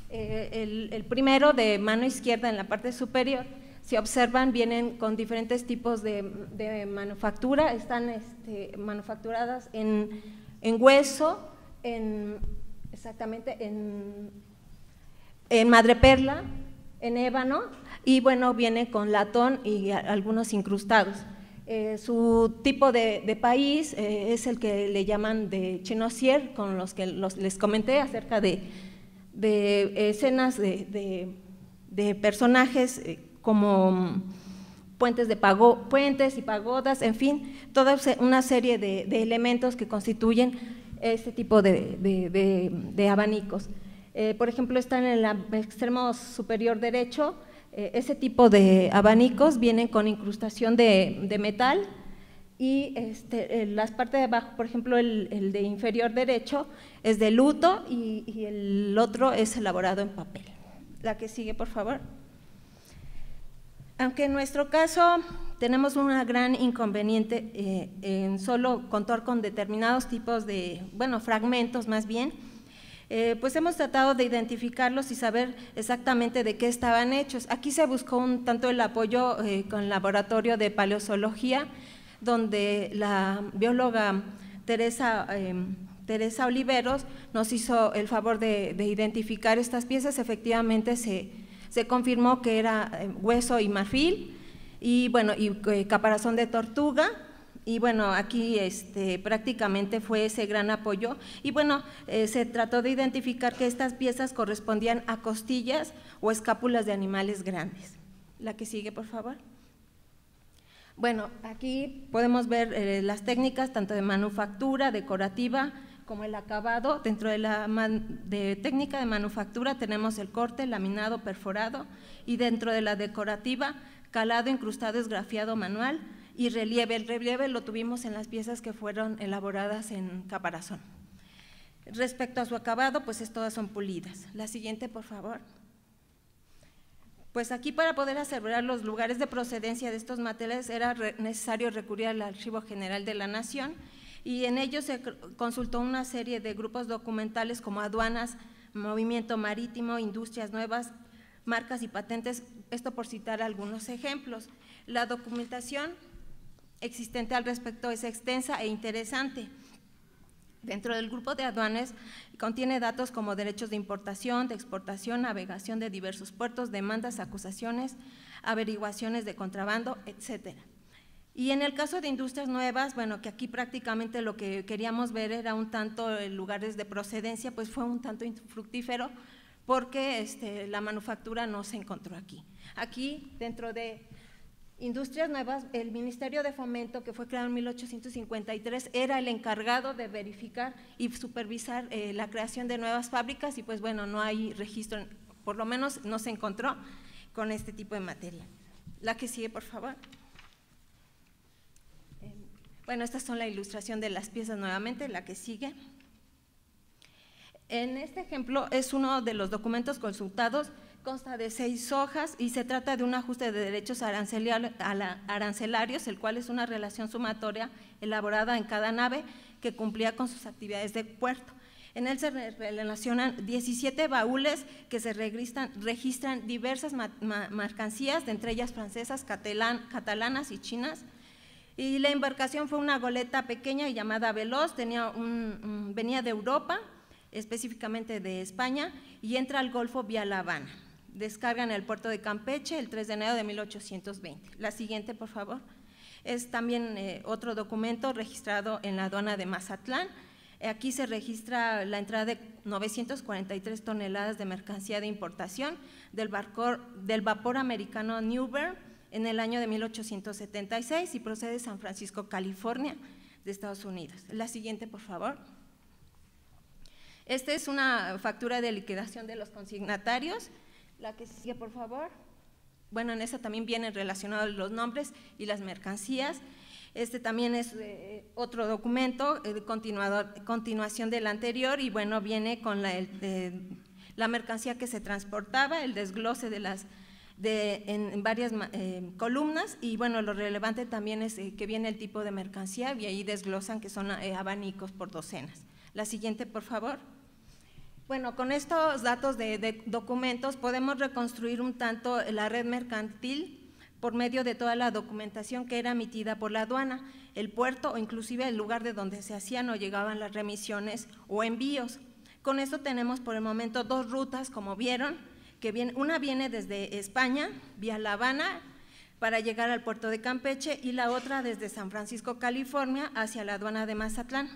eh, el, primero de mano izquierda en la parte superior, si observan vienen con diferentes tipos de, manufactura, están este, manufacturadas en, hueso, en, exactamente en, en madreperla, en ébano, y bueno, viene con latón y algunos incrustados. Eh, su tipo de, país eh, es el que le llaman de chenosier, con los que les comenté acerca de, escenas de, personajes eh, como puentes, puentes y pagodas, en fin, toda una serie de, elementos que constituyen este tipo de, abanicos. por ejemplo, están en el extremo superior derecho eh, ese tipo de abanicos vienen con incrustación de, metal y este, eh, las partes de abajo, por ejemplo, el, de inferior derecho es de luto y, el otro es elaborado en papel. La que sigue, por favor. Aunque en nuestro caso tenemos un gran inconveniente eh, en solo contar con determinados tipos de, bueno, fragmentos más bien, eh, pues hemos tratado de identificarlos y saber exactamente de qué estaban hechos. Aquí se buscó un tanto el apoyo eh, con el laboratorio de paleozoología, donde la bióloga Teresa, em, Teresa Oliveros nos hizo el favor de, identificar estas piezas. Efectivamente se, se confirmó que era eh, hueso y marfil, y bueno, y caparazón de tortuga, y bueno, aquí este, prácticamente fue ese gran apoyo. Y bueno, eh, se trató de identificar que estas piezas correspondían a costillas o escápulas de animales grandes. La que sigue, por favor. Bueno, aquí podemos ver eh, las técnicas tanto de manufactura, decorativa, como el acabado. Dentro de la técnica de manufactura tenemos el corte, laminado, perforado y dentro de la decorativa, calado, incrustado, esgrafiado manual, y relieve. El relieve lo tuvimos en las piezas que fueron elaboradas en caparazón. Respecto a su acabado, pues es, todas son pulidas. La siguiente, por favor. Pues aquí para poder asegurar los lugares de procedencia de estos materiales era necesario recurrir al Archivo General de la Nación y en ello se consultó una serie de grupos documentales como aduanas, movimiento marítimo, industrias nuevas, marcas y patentes, esto por citar algunos ejemplos. La documentación existente al respecto es extensa e interesante. Dentro del grupo de aduanes contiene datos como derechos de importación, de exportación, navegación de diversos puertos, demandas, acusaciones, averiguaciones de contrabando, etcétera. Y en el caso de industrias nuevas, bueno, que aquí prácticamente lo que queríamos ver era un tanto lugares de procedencia, pues fue un tanto infructífero porque este, la manufactura no se encontró aquí. Aquí, dentro de Industrias Nuevas, el Ministerio de Fomento, que fue creado en 1853, era el encargado de verificar y supervisar eh, la creación de nuevas fábricas y pues bueno, no hay registro, por lo menos no se encontró con este tipo de materia. La que sigue, por favor. Eh, bueno, estas son la ilustración de las piezas nuevamente, la que sigue. En este ejemplo es uno de los documentos consultados consta de seis hojas y se trata de un ajuste de derechos arancelarios, el cual es una relación sumatoria elaborada en cada nave que cumplía con sus actividades de puerto. En él se relacionan 17 baúles que se registran, registran diversas mercancías, de entre ellas francesas, catalanas y chinas. Y la embarcación fue una goleta pequeña llamada Veloz, tenía venía de Europa, específicamente de España, y entra al Golfo vía La Habana descarga en el puerto de Campeche el 3 de enero de 1820. La siguiente, por favor. Es también eh, otro documento registrado en la aduana de Mazatlán. Aquí se registra la entrada de 943 toneladas de mercancía de importación del, barco, del vapor americano Newber en el año de 1876 y procede San Francisco, California, de Estados Unidos. La siguiente, por favor. Esta es una factura de liquidación de los consignatarios la que sigue, por favor. Bueno, en esa también vienen relacionados los nombres y las mercancías. Este también es eh, otro documento, eh, continuador, continuación del anterior, y bueno, viene con la, eh, la, mercancía que se transportaba, el desglose de las en varias columnas, y bueno, lo relevante también es que viene el tipo de mercancía, y ahí desglosan que son abanicos por docenas. La siguiente, por favor. Bueno, con estos datos de, documentos podemos reconstruir un tanto la red mercantil por medio de toda la documentación que era emitida por la aduana, el puerto o inclusive el lugar de donde se hacían o llegaban las remisiones o envíos. Con esto tenemos por el momento dos rutas, como vieron, que viene, una viene desde España, vía La Habana, para llegar al puerto de Campeche, y la otra desde San Francisco, California, hacia la aduana de Mazatlán.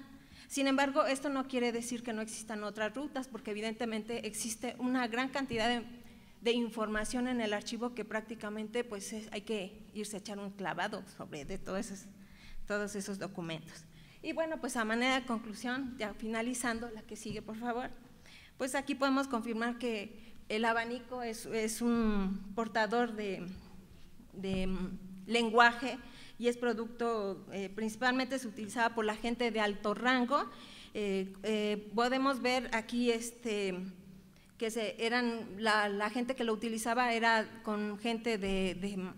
Sin embargo, esto no quiere decir que no existan otras rutas, porque evidentemente existe una gran cantidad de, información en el archivo que prácticamente pues, hay que irse a echar un clavado sobre de todos esos, todos esos documentos. Y bueno, pues a manera de conclusión, ya finalizando, la que sigue, por favor, pues aquí podemos confirmar que el abanico es, es un portador de lenguaje y es producto eh, principalmente se utilizaba por la gente de alto rango. Eh, eh, podemos ver aquí este, que se, eran la, gente que lo utilizaba era con gente de,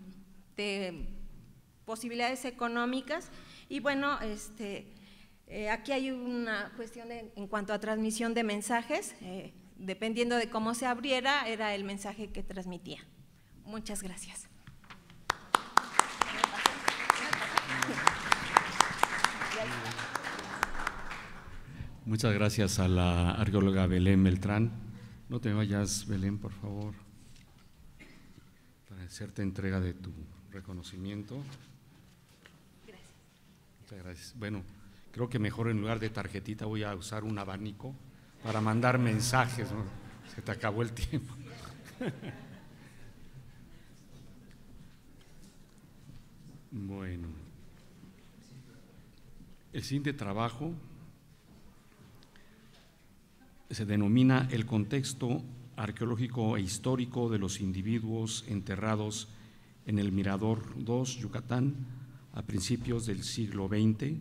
posibilidades económicas y bueno, este, aquí hay una cuestión en cuanto a transmisión de mensajes. dependiendo de cómo se abriera, era el mensaje que transmitía. Muchas gracias. Muchas gracias a la arqueóloga Belén Beltrán. No te vayas, Belén, por favor, para hacerte entrega de tu reconocimiento. Gracias. Muchas gracias. Bueno, creo que mejor en lugar de tarjetita voy a usar un abanico para mandar mensajes. Se te acabó el tiempo. bueno. El de trabajo se denomina el contexto arqueológico e histórico de los individuos enterrados en el Mirador II, Yucatán, a principios del siglo XX,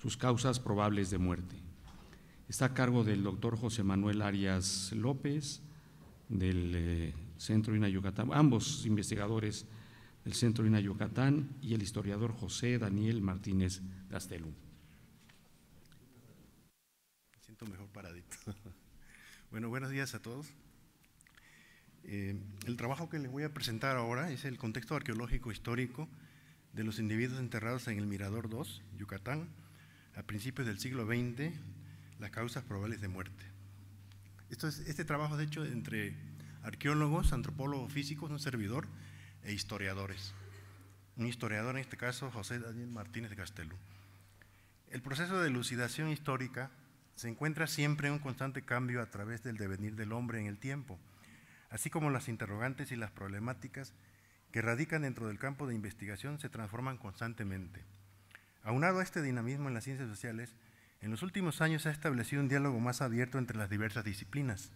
sus causas probables de muerte. Está a cargo del doctor José Manuel Arias López, del eh, Centro INA Yucatán, ambos investigadores del Centro INA Yucatán y el historiador José Daniel Martínez Gastelum. siento mejor paradito. Bueno, buenos días a todos. Eh, el trabajo que les voy a presentar ahora es el contexto arqueológico histórico de los individuos enterrados en el Mirador II, Yucatán, a principios del siglo XX, las causas probables de muerte. este trabajo es hecho entre arqueólogos, antropólogos físicos, un servidor e historiadores. Un historiador, en este caso, José Daniel Martínez de Castelo. El proceso de elucidación histórica se encuentra siempre en un constante cambio a través del devenir del hombre en el tiempo, así como las interrogantes y las problemáticas que radican dentro del campo de investigación se transforman constantemente. Aunado a este dinamismo en las ciencias sociales, en los últimos años se ha establecido un diálogo más abierto entre las diversas disciplinas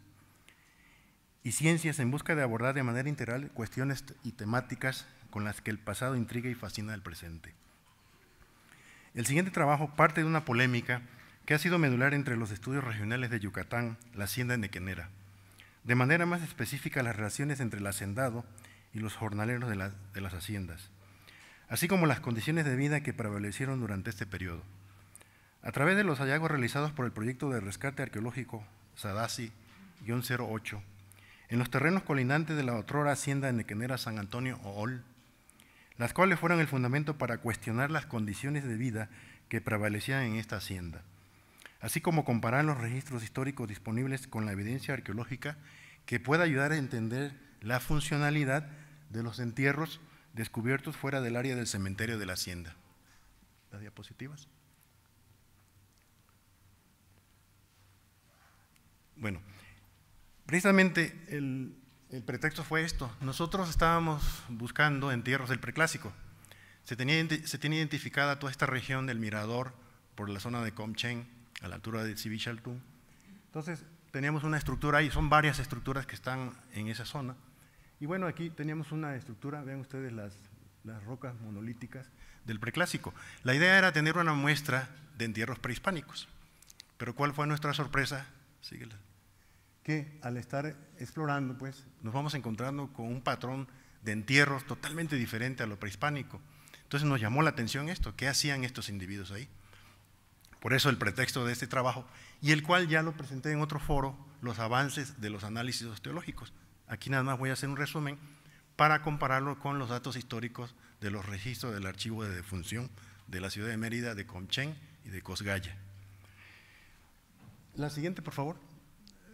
y ciencias en busca de abordar de manera integral cuestiones y temáticas con las que el pasado intriga y fascina al presente. El siguiente trabajo parte de una polémica que ha sido medular entre los estudios regionales de Yucatán, la hacienda de Nequenera. De manera más específica, las relaciones entre el hacendado y los jornaleros de, las haciendas, así como las condiciones de vida que prevalecieron durante este periodo. A través de los hallazgos realizados por el proyecto de rescate arqueológico SADASI-08, en los terrenos colindantes de la otrora hacienda de Nequenera San Antonio Ool, las cuales fueron el fundamento para cuestionar las condiciones de vida que prevalecían en esta hacienda así como comparar los registros históricos disponibles con la evidencia arqueológica que pueda ayudar a entender la funcionalidad de los entierros descubiertos fuera del área del cementerio de la hacienda. Las diapositivas. Bueno, precisamente el, pretexto fue esto. Nosotros estábamos buscando entierros del preclásico. Se, tenía, se tiene identificada toda esta región del Mirador por la zona de Comchen, a la altura de Sibichaltún. Entonces, teníamos una estructura ahí, son varias estructuras que están en esa zona. Y bueno, aquí teníamos una estructura, vean ustedes las, las rocas monolíticas del preclásico. La idea era tener una muestra de entierros prehispánicos. Pero ¿cuál fue nuestra sorpresa? Síguela. Que al estar explorando, pues, nos vamos encontrando con un patrón de entierros totalmente diferente a lo prehispánico. Entonces nos llamó la atención esto, ¿qué hacían estos individuos ahí? por eso el pretexto de este trabajo, y el cual ya lo presenté en otro foro, los avances de los análisis teológicos. Aquí nada más voy a hacer un resumen para compararlo con los datos históricos de los registros del archivo de defunción de la ciudad de Mérida, de Comchen y de Cosgaya. La siguiente, por favor.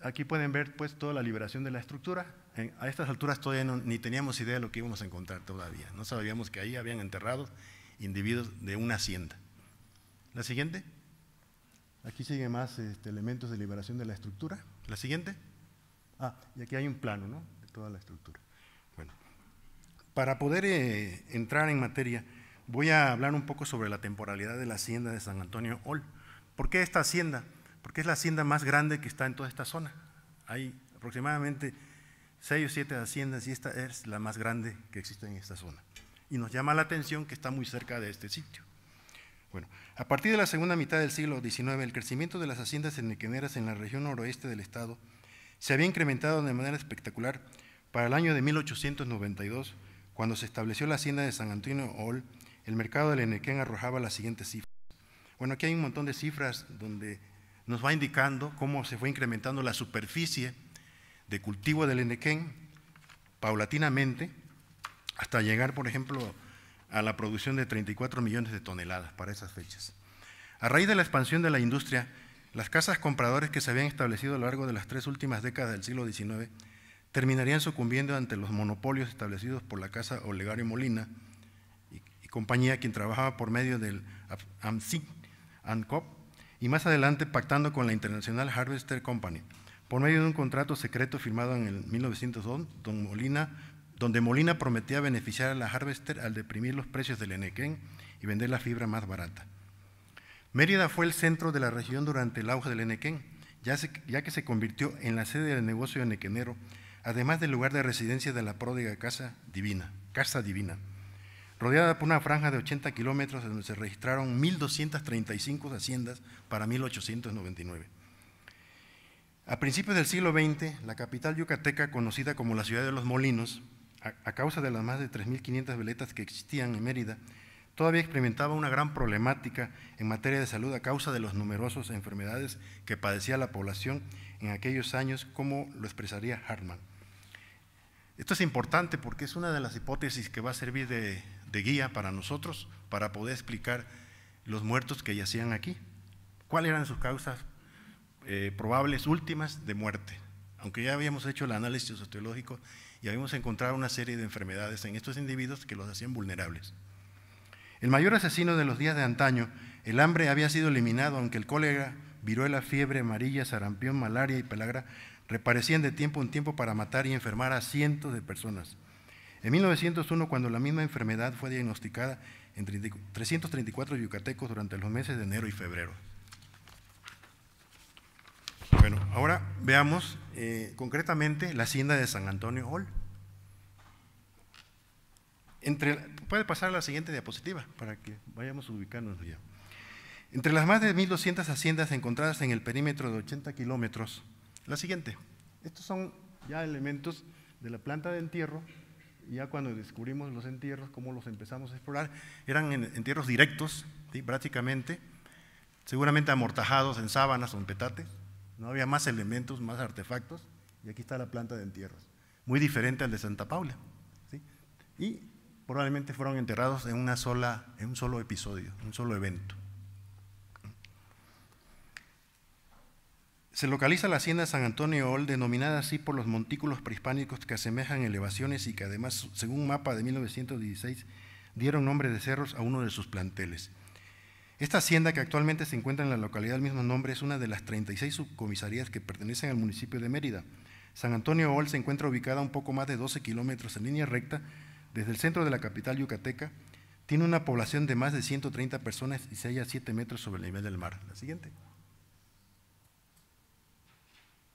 Aquí pueden ver pues toda la liberación de la estructura. a estas alturas todavía ni teníamos idea de lo que íbamos a encontrar todavía. No sabíamos que ahí habían enterrado individuos de una hacienda. La siguiente. Aquí sigue más este, elementos de liberación de la estructura. La siguiente. Ah, y aquí hay un plano ¿no? de toda la estructura. Bueno, para poder eh, entrar en materia, voy a hablar un poco sobre la temporalidad de la hacienda de San Antonio Ol. ¿Por qué esta hacienda? Porque es la hacienda más grande que está en toda esta zona. Hay aproximadamente seis o siete haciendas y esta es la más grande que existe en esta zona. Y nos llama la atención que está muy cerca de este sitio. Bueno, a partir de la segunda mitad del siglo XIX, el crecimiento de las haciendas enequeneras en la región noroeste del estado se había incrementado de manera espectacular para el año de 1892, cuando se estableció la hacienda de San Antonio Ol, el mercado del Enequén arrojaba las siguientes cifras. Bueno, aquí hay un montón de cifras donde nos va indicando cómo se fue incrementando la superficie de cultivo del Enequén paulatinamente, hasta llegar, por ejemplo, a la producción de 34 millones de toneladas para esas fechas. A raíz de la expansión de la industria, las casas compradores que se habían establecido a lo largo de las tres últimas décadas del siglo XIX terminarían sucumbiendo ante los monopolios establecidos por la casa Olegario Molina y, compañía quien trabajaba por medio del and ANCOP, y más adelante pactando con la International Harvester Company. Por medio de un contrato secreto firmado en el 1902, don Molina donde Molina prometía beneficiar a la Harvester al deprimir los precios del Enequén y vender la fibra más barata. Mérida fue el centro de la región durante el auge del Enequén, ya, que se convirtió en la sede del negocio enequenero, además del lugar de residencia de la pródiga Casa Divina, Casa Divina, rodeada por una franja de 80 kilómetros donde se registraron 1.235 haciendas para 1899. A principios del siglo XX, la capital yucateca, conocida como la ciudad de los molinos, a, causa de las más de 3.500 veletas que existían en Mérida, todavía experimentaba una gran problemática en materia de salud a causa de las numerosas enfermedades que padecía la población en aquellos años, como lo expresaría Hartman. Esto es importante porque es una de las hipótesis que va a servir de, guía para nosotros, para poder explicar los muertos que yacían aquí. ¿Cuáles eran sus causas eh, probables últimas de muerte? Aunque ya habíamos hecho el análisis sociológico y habíamos encontrado una serie de enfermedades en estos individuos que los hacían vulnerables. El mayor asesino de los días de antaño, el hambre había sido eliminado, aunque el cólera, viruela, fiebre amarilla, sarampión, malaria y pelagra reparecían de tiempo en tiempo para matar y enfermar a cientos de personas. En 1901, cuando la misma enfermedad fue diagnosticada en 334 yucatecos durante los meses de enero y febrero. Bueno, ahora veamos eh, concretamente la hacienda de San Antonio Hall. Entre, puede pasar a la siguiente diapositiva para que vayamos a ubicarnos ya. Entre las más de 1.200 haciendas encontradas en el perímetro de 80 kilómetros, la siguiente, estos son ya elementos de la planta de entierro, ya cuando descubrimos los entierros, cómo los empezamos a explorar, eran entierros directos, prácticamente, seguramente amortajados en sábanas o en petates, no había más elementos, más artefactos. Y aquí está la planta de entierros, muy diferente al de Santa Paula. Y probablemente fueron enterrados en, una sola, en un solo episodio, un solo evento. Se localiza la hacienda San Antonio Ol, denominada así por los montículos prehispánicos que asemejan elevaciones y que además, según un mapa de 1916, dieron nombre de cerros a uno de sus planteles. Esta hacienda que actualmente se encuentra en la localidad del mismo nombre es una de las 36 subcomisarías que pertenecen al municipio de Mérida. San Antonio Ol se encuentra ubicada un poco más de 12 kilómetros en línea recta desde el centro de la capital yucateca. Tiene una población de más de 130 personas y se halla 7 metros sobre el nivel del mar. La siguiente.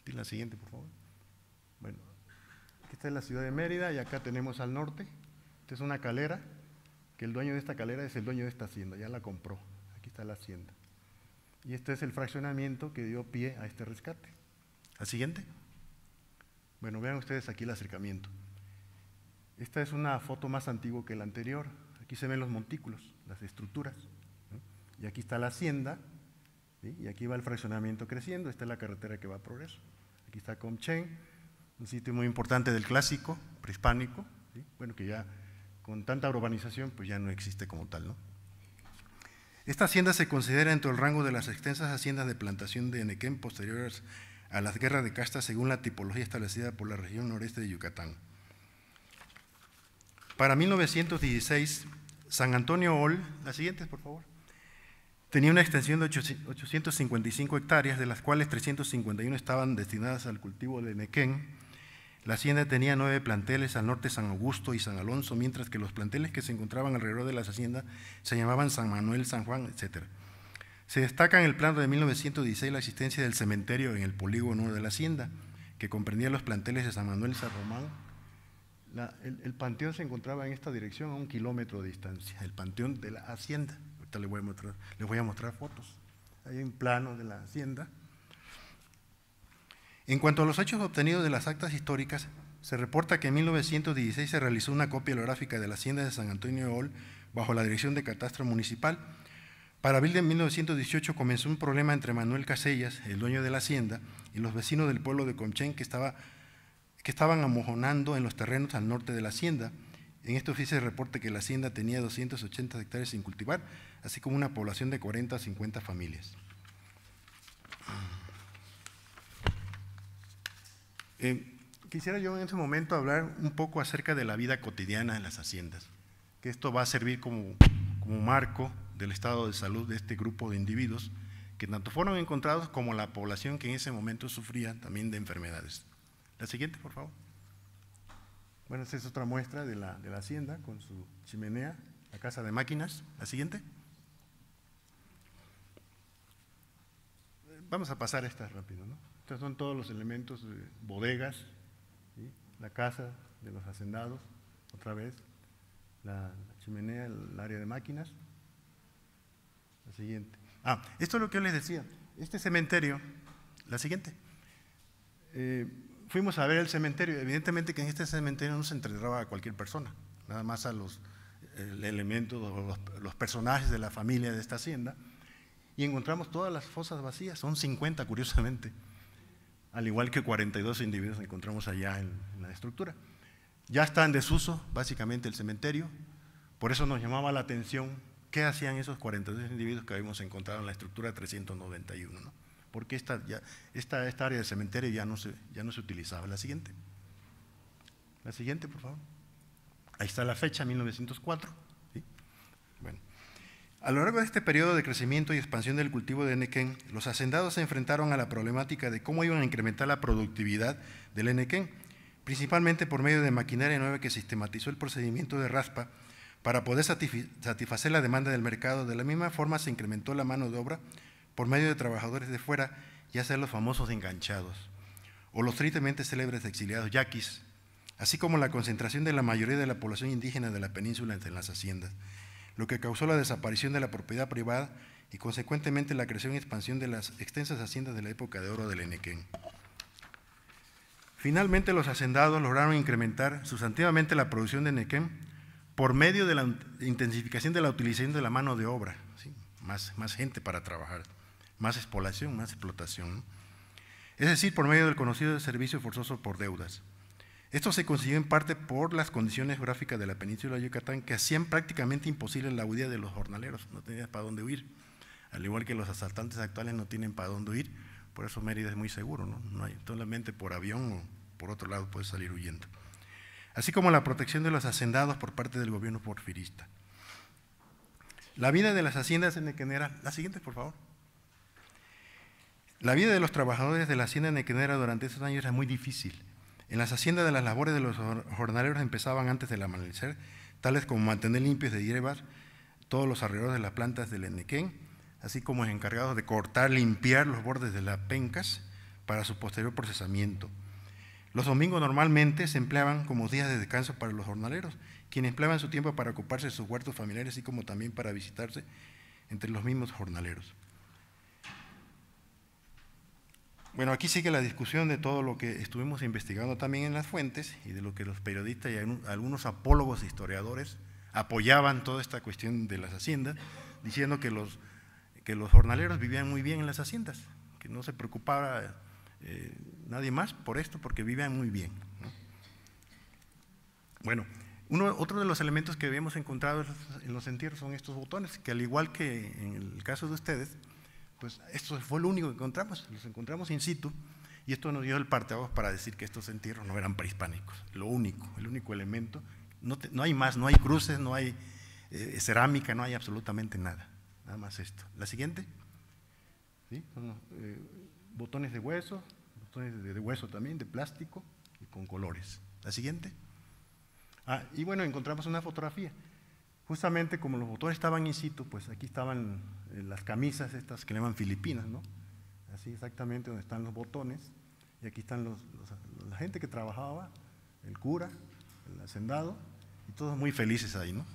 Dile la siguiente, por favor. Bueno, esta es la ciudad de Mérida y acá tenemos al norte. Esta es una calera, que el dueño de esta calera es el dueño de esta hacienda, ya la compró la hacienda. Y este es el fraccionamiento que dio pie a este rescate. ¿Al siguiente? Bueno, vean ustedes aquí el acercamiento. Esta es una foto más antigua que la anterior. Aquí se ven los montículos, las estructuras. Y aquí está la hacienda. Y aquí va el fraccionamiento creciendo. Esta es la carretera que va a progreso. Aquí está Comchen, un sitio muy importante del clásico, prehispánico. Bueno, que ya con tanta urbanización, pues ya no existe como tal, ¿no? Esta hacienda se considera dentro del rango de las extensas haciendas de plantación de Enequén posteriores a las guerras de castas, según la tipología establecida por la región noreste de Yucatán. Para 1916, San Antonio Ol, las siguientes por favor, tenía una extensión de 855 hectáreas, de las cuales 351 estaban destinadas al cultivo de Enequén, la hacienda tenía nueve planteles al norte San Augusto y San Alonso, mientras que los planteles que se encontraban alrededor de las haciendas se llamaban San Manuel, San Juan, etc. Se destaca en el plano de 1916 la existencia del cementerio en el polígono de la hacienda, que comprendía los planteles de San Manuel, San Román. el, panteón se encontraba en esta dirección a un kilómetro de distancia, el panteón de la hacienda. Ahorita les voy a mostrar fotos. Hay un plano de la hacienda. En cuanto a los hechos obtenidos de las actas históricas, se reporta que en 1916 se realizó una copia holográfica de la hacienda de San Antonio de Ol bajo la dirección de Catastro Municipal. Para abril de 1918 comenzó un problema entre Manuel Casellas, el dueño de la hacienda, y los vecinos del pueblo de Conchén que, que estaban amojonando en los terrenos al norte de la hacienda. En este oficio se reporta que la hacienda tenía 280 hectáreas sin cultivar, así como una población de 40 a 50 familias. Eh, quisiera yo en ese momento hablar un poco acerca de la vida cotidiana en las haciendas, que esto va a servir como, marco del estado de salud de este grupo de individuos que tanto fueron encontrados como la población que en ese momento sufría también de enfermedades. La siguiente, por favor. Bueno, esa es otra muestra de la, de la hacienda con su chimenea, la casa de máquinas. La siguiente. Vamos a pasar esta rápido, ¿no? Estos son todos los elementos, bodegas, la casa de los hacendados, otra vez, la, chimenea, el área de máquinas. La siguiente. Ah, esto es lo que yo les decía. Este cementerio, la siguiente. Eh, fuimos a ver el cementerio. Evidentemente que en este cementerio no se enterraba a cualquier persona, nada más a los elementos, los, personajes de la familia de esta hacienda. Y encontramos todas las fosas vacías, son 50 curiosamente al igual que 42 individuos encontramos allá en, la estructura. Ya está en desuso, básicamente, el cementerio, por eso nos llamaba la atención qué hacían esos 42 individuos que habíamos encontrado en la estructura 391, ¿no? porque esta, esta, área del cementerio ya no, se, ya no se utilizaba. La siguiente. La siguiente, por favor. Ahí está la fecha, 1904. A lo largo de este periodo de crecimiento y expansión del cultivo de enequén, los hacendados se enfrentaron a la problemática de cómo iban a incrementar la productividad del enequén, principalmente por medio de maquinaria nueva que sistematizó el procedimiento de raspa para poder satisfacer la demanda del mercado. De la misma forma se incrementó la mano de obra por medio de trabajadores de fuera, ya sean los famosos enganchados o los tristemente célebres exiliados yaquis, así como la concentración de la mayoría de la población indígena de la península en las haciendas lo que causó la desaparición de la propiedad privada y consecuentemente la creación y expansión de las extensas haciendas de la época de oro del Enequén. Finalmente, los hacendados lograron incrementar sustantivamente la producción de Enequén por medio de la intensificación de la utilización de la mano de obra, más, más, gente para trabajar, más explotación, más explotación. Es decir, por medio del conocido servicio forzoso por deudas. Esto se consiguió en parte por las condiciones gráficas de la península de Yucatán que hacían prácticamente imposible la huida de los jornaleros, no tenían para dónde huir. Al igual que los asaltantes actuales no tienen para dónde huir, por eso Mérida es muy seguro, ¿no? hay, solamente por avión o por otro lado puedes salir huyendo. Así como la protección de los hacendados por parte del gobierno porfirista. La vida de las haciendas en general, la siguiente por favor. La vida de los trabajadores de la hacienda en nequenera durante esos años era muy difícil en las haciendas de las labores de los jornaleros empezaban antes del amanecer, tales como mantener limpios de hierbas todos los alrededores de las plantas del enequén, así como encargados de cortar, limpiar los bordes de las pencas para su posterior procesamiento. Los domingos normalmente se empleaban como días de descanso para los jornaleros, quienes empleaban su tiempo para ocuparse de sus huertos familiares, así como también para visitarse entre los mismos jornaleros. Bueno, aquí sigue la discusión de todo lo que estuvimos investigando también en las fuentes y de lo que los periodistas y algunos apólogos e historiadores apoyaban toda esta cuestión de las haciendas, diciendo que los, que los jornaleros vivían muy bien en las haciendas, que no se preocupaba eh, nadie más por esto porque vivían muy bien. Bueno, otro de los elementos que habíamos encontrado en los entierros son estos botones, que al igual que en el caso de ustedes, pues esto fue lo único que encontramos, los encontramos in situ, y esto nos dio el parte vos para decir que estos entierros no eran prehispánicos, lo único, el único elemento. No, hay más, no hay cruces, no hay eh, cerámica, no hay absolutamente nada, nada más esto. La siguiente, eh, botones de hueso, botones de, hueso también, de plástico y con colores. La siguiente. Ah, y bueno, encontramos una fotografía justamente como los botones estaban in situ, pues aquí estaban eh, las camisas estas que le llaman filipinas, ¿no? Así exactamente donde están los botones. Y aquí están la gente que trabajaba, el cura, el hacendado, y todos muy felices ahí, ¿no?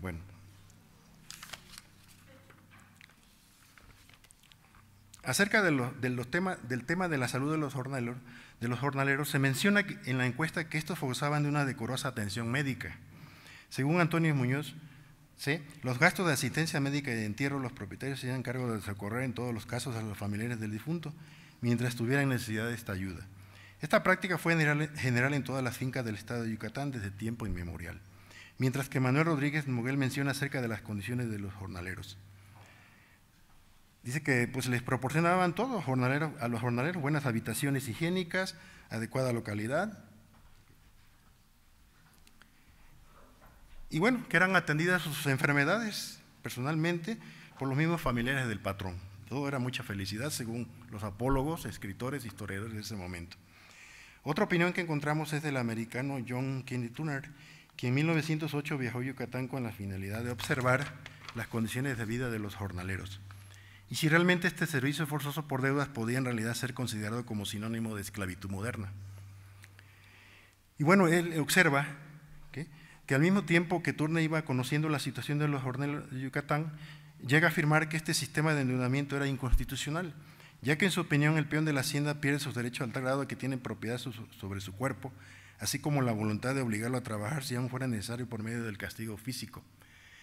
Bueno. Acerca de del tema de la salud de los, jornaleros, de los jornaleros, se menciona en la encuesta que estos gozaban de una decorosa atención médica según Antonio Muñoz, los gastos de asistencia médica y de entierro, los propietarios se hacían cargo de socorrer en todos los casos a los familiares del difunto mientras tuvieran necesidad de esta ayuda. Esta práctica fue general en todas las fincas del estado de Yucatán desde tiempo inmemorial. Mientras que Manuel Rodríguez Moguel menciona acerca de las condiciones de los jornaleros. Dice que pues, les proporcionaban todo a los jornaleros buenas habitaciones higiénicas, adecuada localidad, y bueno, que eran atendidas sus enfermedades personalmente por los mismos familiares del patrón. Todo era mucha felicidad según los apólogos, escritores, historiadores de ese momento. Otra opinión que encontramos es del americano John Kennedy Turner, que en 1908 viajó a Yucatán con la finalidad de observar las condiciones de vida de los jornaleros y si realmente este servicio forzoso por deudas podía en realidad ser considerado como sinónimo de esclavitud moderna. Y bueno, él observa que que al mismo tiempo que Turner iba conociendo la situación de los jornaleros de Yucatán, llega a afirmar que este sistema de endeudamiento era inconstitucional, ya que en su opinión el peón de la hacienda pierde sus derechos al tal grado que tiene propiedad sobre su cuerpo, así como la voluntad de obligarlo a trabajar si aún fuera necesario por medio del castigo físico.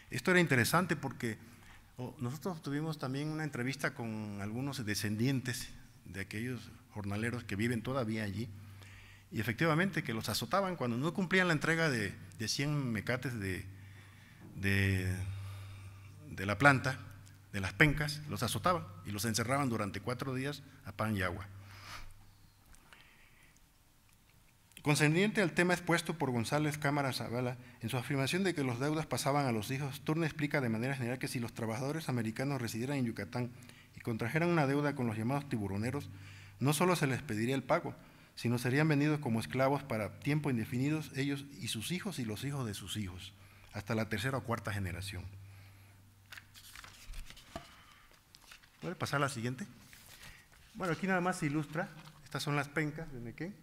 Esto era interesante porque nosotros tuvimos también una entrevista con algunos descendientes de aquellos jornaleros que viven todavía allí, y efectivamente que los azotaban cuando no cumplían la entrega de, 100 mecates de, la planta, de las pencas, los azotaban y los encerraban durante cuatro días a pan y agua. Concerniente al tema expuesto por González Cámara Zavala, en su afirmación de que los deudas pasaban a los hijos, Turner explica de manera general que si los trabajadores americanos residieran en Yucatán y contrajeran una deuda con los llamados tiburoneros, no solo se les pediría el pago, sino serían venidos como esclavos para tiempo indefinido ellos y sus hijos y los hijos de sus hijos, hasta la tercera o cuarta generación. ¿Puede pasar la siguiente? Bueno, aquí nada más se ilustra, estas son las pencas de Mequén,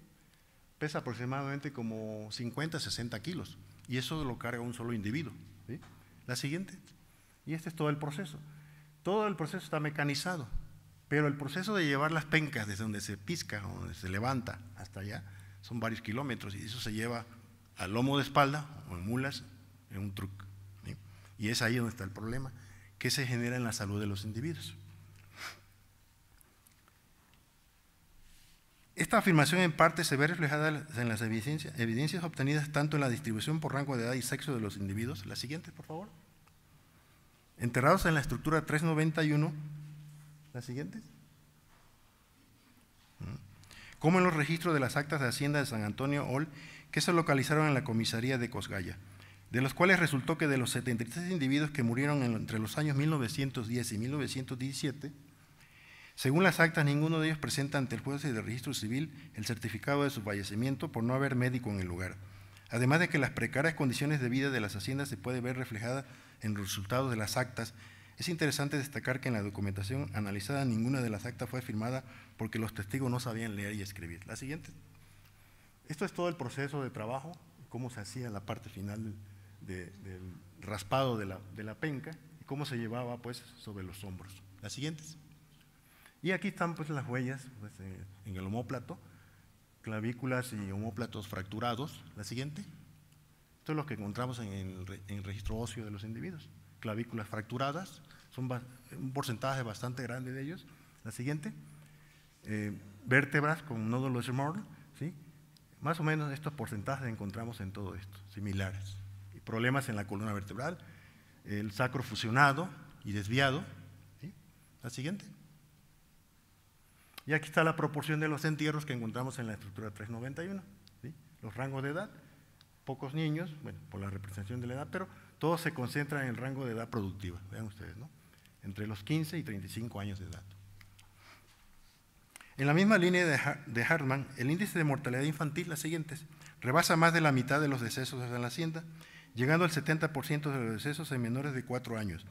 pesa aproximadamente como 50, 60 kilos, y eso lo carga un solo individuo. La siguiente, y este es todo el proceso. Todo el proceso está mecanizado, pero el proceso de llevar las pencas desde donde se pisca, donde se levanta hasta allá, son varios kilómetros y eso se lleva al lomo de espalda o en mulas, en un truck. Y es ahí donde está el problema, que se genera en la salud de los individuos. Esta afirmación en parte se ve reflejada en las evidencias, evidencias obtenidas tanto en la distribución por rango de edad y sexo de los individuos. Las siguientes, por favor. Enterrados en la estructura 391 siguientes. Mm. Como en los registros de las actas de Hacienda de San Antonio Hall que se localizaron en la comisaría de Cosgaya, de los cuales resultó que de los 73 individuos que murieron entre los años 1910 y 1917, según las actas, ninguno de ellos presenta ante el juez de registro civil el certificado de su fallecimiento por no haber médico en el lugar. Además de que las precarias condiciones de vida de las haciendas se puede ver reflejada en los resultados de las actas es interesante destacar que en la documentación analizada ninguna de las actas fue firmada porque los testigos no sabían leer y escribir. La siguiente. Esto es todo el proceso de trabajo, cómo se hacía la parte final del raspado de la, penca y cómo se llevaba pues sobre los hombros. Las siguientes. Y aquí están pues las huellas pues, eh, en el homóplato, clavículas y homóplatos fracturados. La siguiente. Esto es lo que encontramos en en el registro óseo de los individuos. Clavículas fracturadas, un porcentaje bastante grande de ellos. La siguiente, eh, vértebras con nódulos small, ¿sí? Más o menos estos porcentajes encontramos en todo esto, similares. problemas en la columna vertebral, el sacro fusionado y desviado. La siguiente. Y aquí está la proporción de los entierros que encontramos en la estructura 391. Los rangos de edad, pocos niños, bueno, por la representación de la edad, pero todos se concentran en el rango de edad productiva. Vean ustedes, ¿no? entre los 15 y 35 años de edad. En la misma línea de Hartman, el índice de mortalidad infantil, las siguientes, rebasa más de la mitad de los decesos en la hacienda, llegando al 70% de los decesos en menores de 4 años.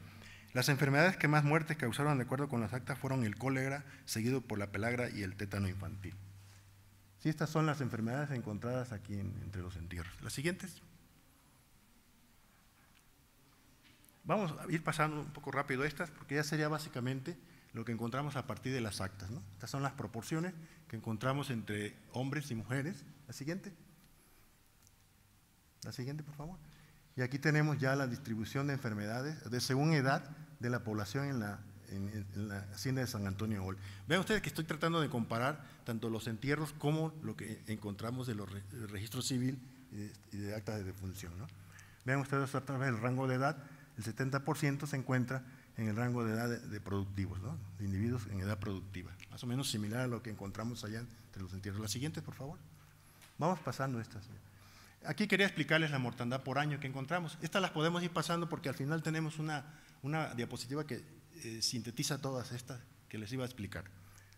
Las enfermedades que más muertes causaron de acuerdo con las actas fueron el cólera, seguido por la pelagra y el tétano infantil. Sí, estas son las enfermedades encontradas aquí entre los entierros. Las siguientes. Vamos a ir pasando un poco rápido estas, porque ya sería básicamente lo que encontramos a partir de las actas. Estas son las proporciones que encontramos entre hombres y mujeres. La siguiente. La siguiente, por favor. Y aquí tenemos ya la distribución de enfermedades de según edad de la población en la, en, la hacienda de San Antonio Hall. Vean ustedes que estoy tratando de comparar tanto los entierros como lo que encontramos de los registros civil y de, de actas de defunción. Vean ustedes a través el rango de edad el 70% se encuentra en el rango de edad de, productivos, de individuos en edad productiva. Más o menos similar a lo que encontramos allá entre los entierros. Las siguientes, por favor. Vamos pasando estas. Aquí quería explicarles la mortandad por año que encontramos. Estas las podemos ir pasando porque al final tenemos una, una diapositiva que eh, sintetiza todas estas que les iba a explicar.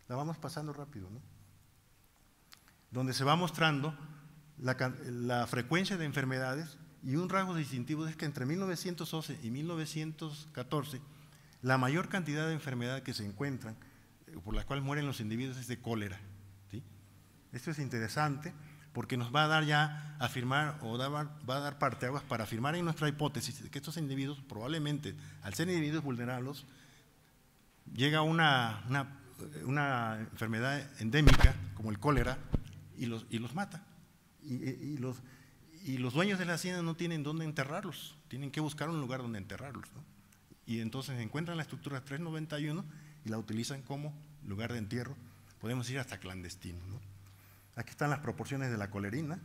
La vamos pasando rápido, ¿no? Donde se va mostrando la frecuencia de enfermedades y un rasgo distintivo es que entre 1911 y 1914, la mayor cantidad de enfermedad que se encuentran, eh, por la cual mueren los individuos, es de cólera. Esto es interesante porque nos va a dar ya a afirmar o va a dar parte aguas para afirmar en nuestra hipótesis que estos individuos probablemente, al ser individuos vulnerables, llega una, una, enfermedad endémica como el cólera y los, y los mata. y los y los dueños de la hacienda no tienen dónde enterrarlos, tienen que buscar un lugar donde enterrarlos. ¿no? Y entonces encuentran la estructura 391 y la utilizan como lugar de entierro, podemos decir hasta clandestino. Aquí están las proporciones de la colerina,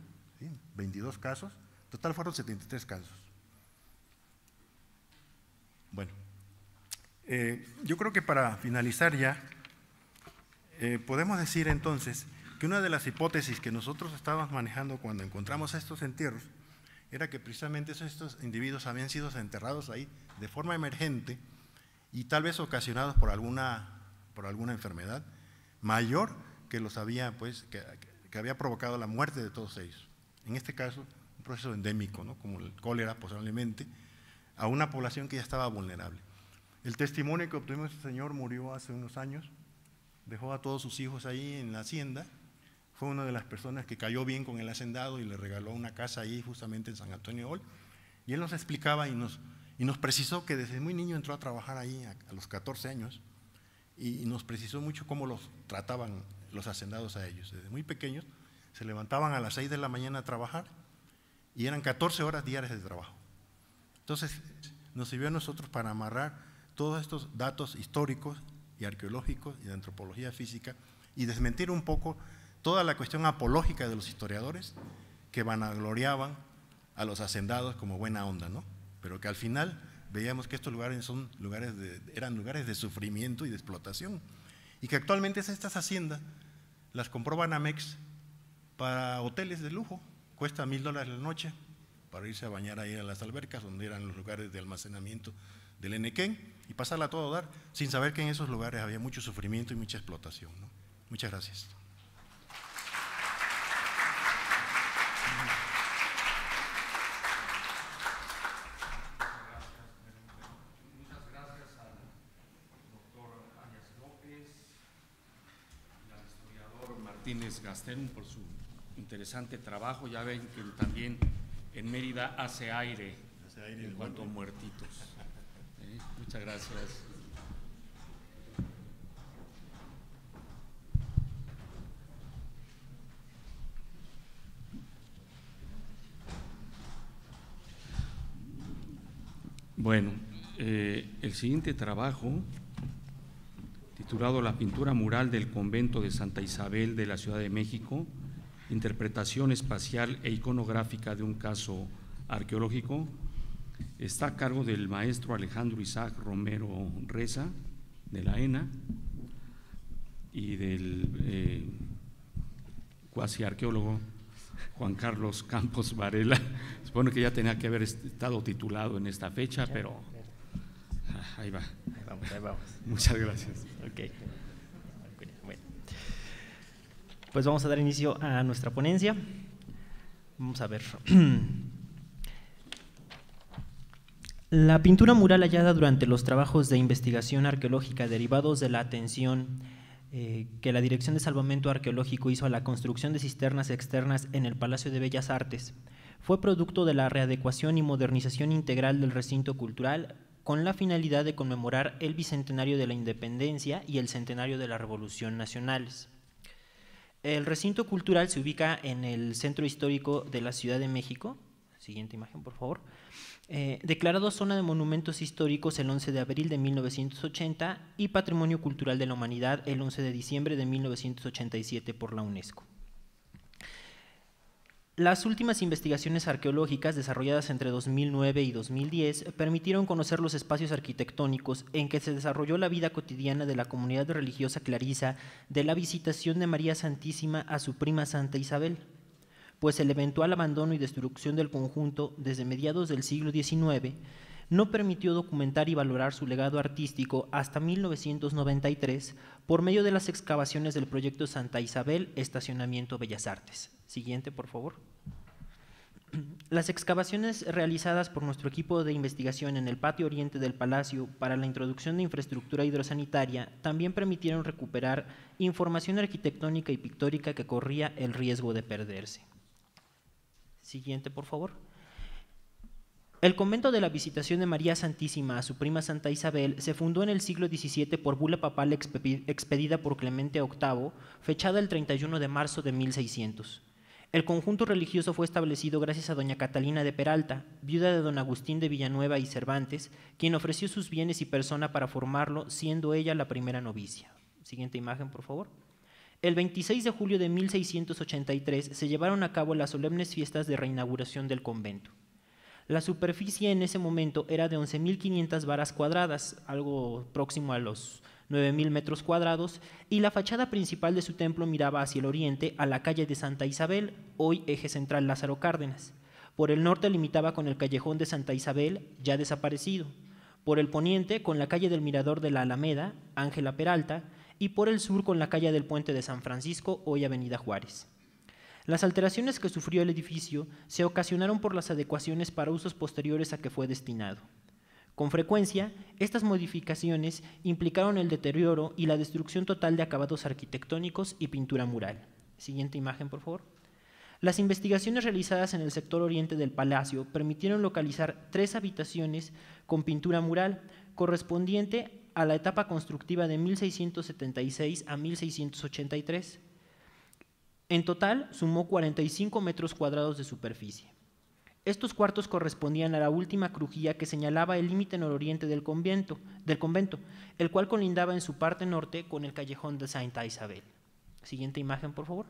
22 casos, total fueron 73 casos. Bueno, eh, yo creo que para finalizar ya, eh, podemos decir entonces que una de las hipótesis que nosotros estábamos manejando cuando encontramos estos entierros era que precisamente estos individuos habían sido enterrados ahí de forma emergente y tal vez ocasionados por alguna, por alguna enfermedad mayor que los había, pues, que, había provocado la muerte de todos ellos. En este caso, un proceso endémico, ¿no? como el cólera posiblemente, a una población que ya estaba vulnerable. El testimonio que obtuvimos, este señor murió hace unos años, dejó a todos sus hijos ahí en la hacienda, fue una de las personas que cayó bien con el hacendado y le regaló una casa ahí justamente en San Antonio Hall. Y él nos explicaba y nos, y nos precisó que desde muy niño entró a trabajar ahí a, los 14 años y, y nos precisó mucho cómo los trataban los hacendados a ellos. Desde muy pequeños se levantaban a las 6 de la mañana a trabajar y eran 14 horas diarias de trabajo. Entonces nos sirvió a nosotros para amarrar todos estos datos históricos y arqueológicos y de antropología física y desmentir un poco toda la cuestión apológica de los historiadores que vanagloriaban a los hacendados como buena onda, ¿no? Pero que al final veíamos que estos lugares son lugares de, eran lugares de sufrimiento y de explotación. Y que actualmente estas haciendas las compró Banamex para hoteles de lujo. Cuesta mil dólares la noche para irse a bañar ahí a las albercas, donde eran los lugares de almacenamiento del Enequén, y pasarla a todo dar, sin saber que en esos lugares había mucho sufrimiento y mucha explotación. Muchas gracias. Pues, por su interesante trabajo. Ya ven que también en Mérida hace aire, en cuanto a muertitos. ¿eh? Muchas gracias. Bueno, eh, el siguiente trabajo titulado La pintura mural del convento de Santa Isabel de la Ciudad de México, interpretación espacial e iconográfica de un caso arqueológico, está a cargo del maestro Alejandro Isaac Romero Reza, de la ENA, y del eh, cuasi arqueólogo Juan Carlos Campos Varela. Supone que ya tenía que haber estado titulado en esta fecha, pero Ahí va. Ahí vamos, ahí vamos. Muchas gracias. Ok. Bueno. Pues vamos a dar inicio a nuestra ponencia. Vamos a ver. La pintura mural hallada durante los trabajos de investigación arqueológica derivados de la atención eh, que la Dirección de Salvamento Arqueológico hizo a la construcción de cisternas externas en el Palacio de Bellas Artes fue producto de la readecuación y modernización integral del recinto cultural con la finalidad de conmemorar el bicentenario de la independencia y el centenario de la Revolución Nacionales. El recinto cultural se ubica en el centro histórico de la Ciudad de México, siguiente imagen por favor, eh, declarado zona de monumentos históricos el 11 de abril de 1980 y Patrimonio Cultural de la Humanidad el 11 de diciembre de 1987 por la UNESCO. Las últimas investigaciones arqueológicas desarrolladas entre 2009 y 2010 permitieron conocer los espacios arquitectónicos en que se desarrolló la vida cotidiana de la comunidad religiosa clarisa de la visitación de María Santísima a su prima Santa Isabel, pues el eventual abandono y destrucción del conjunto desde mediados del siglo XIX no permitió documentar y valorar su legado artístico hasta 1993 por medio de las excavaciones del proyecto Santa Isabel Estacionamiento Bellas Artes. Siguiente, por favor. Las excavaciones realizadas por nuestro equipo de investigación en el patio oriente del Palacio para la introducción de infraestructura hidrosanitaria también permitieron recuperar información arquitectónica y pictórica que corría el riesgo de perderse. Siguiente, por favor. El convento de la Visitación de María Santísima a su prima Santa Isabel se fundó en el siglo XVII por bula papal expedida por Clemente VIII, fechada el 31 de marzo de 1600. El conjunto religioso fue establecido gracias a doña Catalina de Peralta, viuda de don Agustín de Villanueva y Cervantes, quien ofreció sus bienes y persona para formarlo, siendo ella la primera novicia. Siguiente imagen, por favor. El 26 de julio de 1683 se llevaron a cabo las solemnes fiestas de reinauguración del convento. La superficie en ese momento era de 11.500 varas cuadradas, algo próximo a los 9.000 metros cuadrados, y la fachada principal de su templo miraba hacia el oriente a la calle de Santa Isabel, hoy eje central Lázaro Cárdenas. Por el norte limitaba con el callejón de Santa Isabel, ya desaparecido. Por el poniente con la calle del Mirador de la Alameda, Ángela Peralta, y por el sur con la calle del Puente de San Francisco, hoy Avenida Juárez. Las alteraciones que sufrió el edificio se ocasionaron por las adecuaciones para usos posteriores a que fue destinado. Con frecuencia, estas modificaciones implicaron el deterioro y la destrucción total de acabados arquitectónicos y pintura mural. Siguiente imagen, por favor. Las investigaciones realizadas en el sector oriente del palacio permitieron localizar tres habitaciones con pintura mural correspondiente a la etapa constructiva de 1676 a 1683. En total, sumó 45 metros cuadrados de superficie. Estos cuartos correspondían a la última crujía que señalaba el límite nororiente del convento, el cual colindaba en su parte norte con el callejón de Santa Isabel. Siguiente imagen, por favor.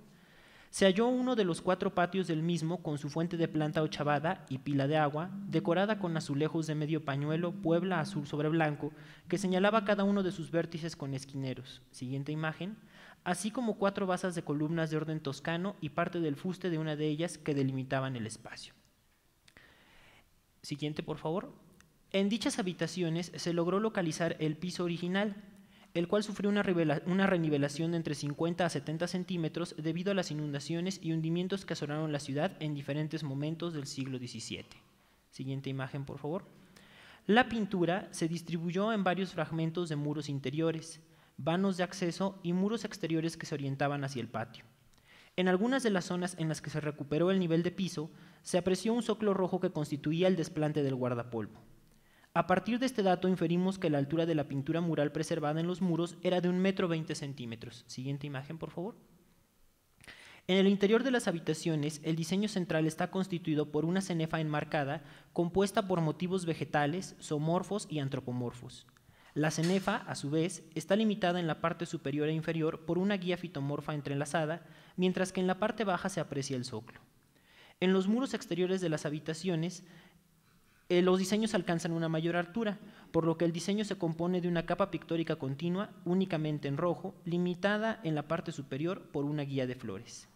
Se halló uno de los cuatro patios del mismo con su fuente de planta ochavada y pila de agua, decorada con azulejos de medio pañuelo, puebla azul sobre blanco, que señalaba cada uno de sus vértices con esquineros. Siguiente imagen. Así como cuatro basas de columnas de orden toscano y parte del fuste de una de ellas que delimitaban el espacio. Siguiente, por favor. En dichas habitaciones se logró localizar el piso original, el cual sufrió una, renivelación de entre 50 a 70 centímetros debido a las inundaciones y hundimientos que azotaron la ciudad en diferentes momentos del siglo XVII. Siguiente imagen, por favor. La pintura se distribuyó en varios fragmentos de muros interiores, vanos de acceso y muros exteriores que se orientaban hacia el patio. En algunas de las zonas en las que se recuperó el nivel de piso, se apreció un soclo rojo que constituía el desplante del guardapolvo. A partir de este dato inferimos que la altura de la pintura mural preservada en los muros era de un metro veinte centímetros. Siguiente imagen, por favor. En el interior de las habitaciones, el diseño central está constituido por una cenefa enmarcada compuesta por motivos vegetales, zoomorfos y antropomorfos. La cenefa, a su vez, está limitada en la parte superior e inferior por una guía fitomorfa entrelazada, mientras que en la parte baja se aprecia el soclo. En los muros exteriores de las habitaciones, eh, los diseños alcanzan una mayor altura, por lo que el diseño se compone de una capa pictórica continua, únicamente en rojo, limitada en la parte superior por una guía de flores.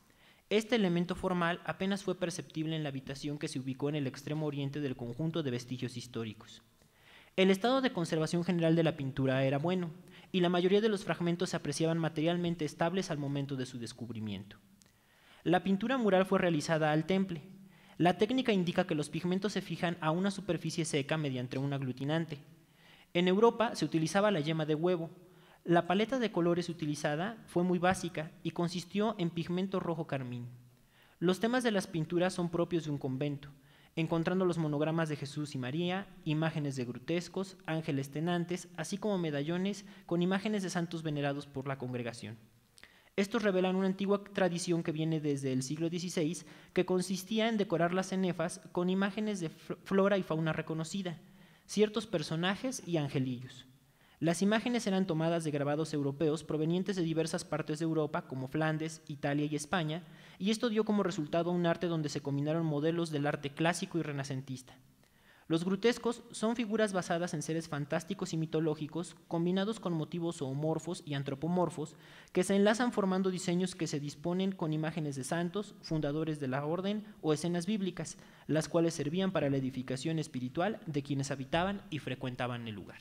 Este elemento formal apenas fue perceptible en la habitación que se ubicó en el extremo oriente del conjunto de vestigios históricos. El estado de conservación general de la pintura era bueno, y la mayoría de los fragmentos se apreciaban materialmente estables al momento de su descubrimiento. La pintura mural fue realizada al temple. La técnica indica que los pigmentos se fijan a una superficie seca mediante un aglutinante. En Europa se utilizaba la yema de huevo. La paleta de colores utilizada fue muy básica y consistió en pigmento rojo carmín. Los temas de las pinturas son propios de un convento encontrando los monogramas de Jesús y María, imágenes de grutescos, ángeles tenantes, así como medallones con imágenes de santos venerados por la congregación. Estos revelan una antigua tradición que viene desde el siglo XVI, que consistía en decorar las cenefas con imágenes de flora y fauna reconocida, ciertos personajes y angelillos. Las imágenes eran tomadas de grabados europeos provenientes de diversas partes de Europa, como Flandes, Italia y España, y esto dio como resultado un arte donde se combinaron modelos del arte clásico y renacentista. Los grutescos son figuras basadas en seres fantásticos y mitológicos, combinados con motivos zoomorfos y antropomorfos, que se enlazan formando diseños que se disponen con imágenes de santos, fundadores de la orden o escenas bíblicas, las cuales servían para la edificación espiritual de quienes habitaban y frecuentaban el lugar.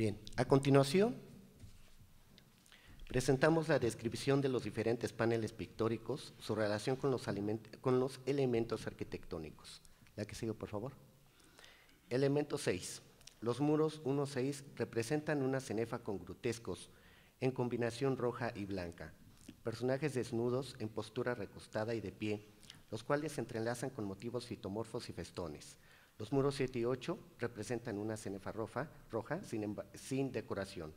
Bien, a continuación presentamos la descripción de los diferentes paneles pictóricos, su relación con los, elementos arquitectónicos. La que sigue, por favor. Elemento 6. Los muros 1-6 representan una cenefa con grotescos, en combinación roja y blanca. Personajes desnudos en postura recostada y de pie, los cuales se entrelazan con motivos fitomorfos y festones. Los muros 7 y 8 representan una cenefa roja, sin, decoración.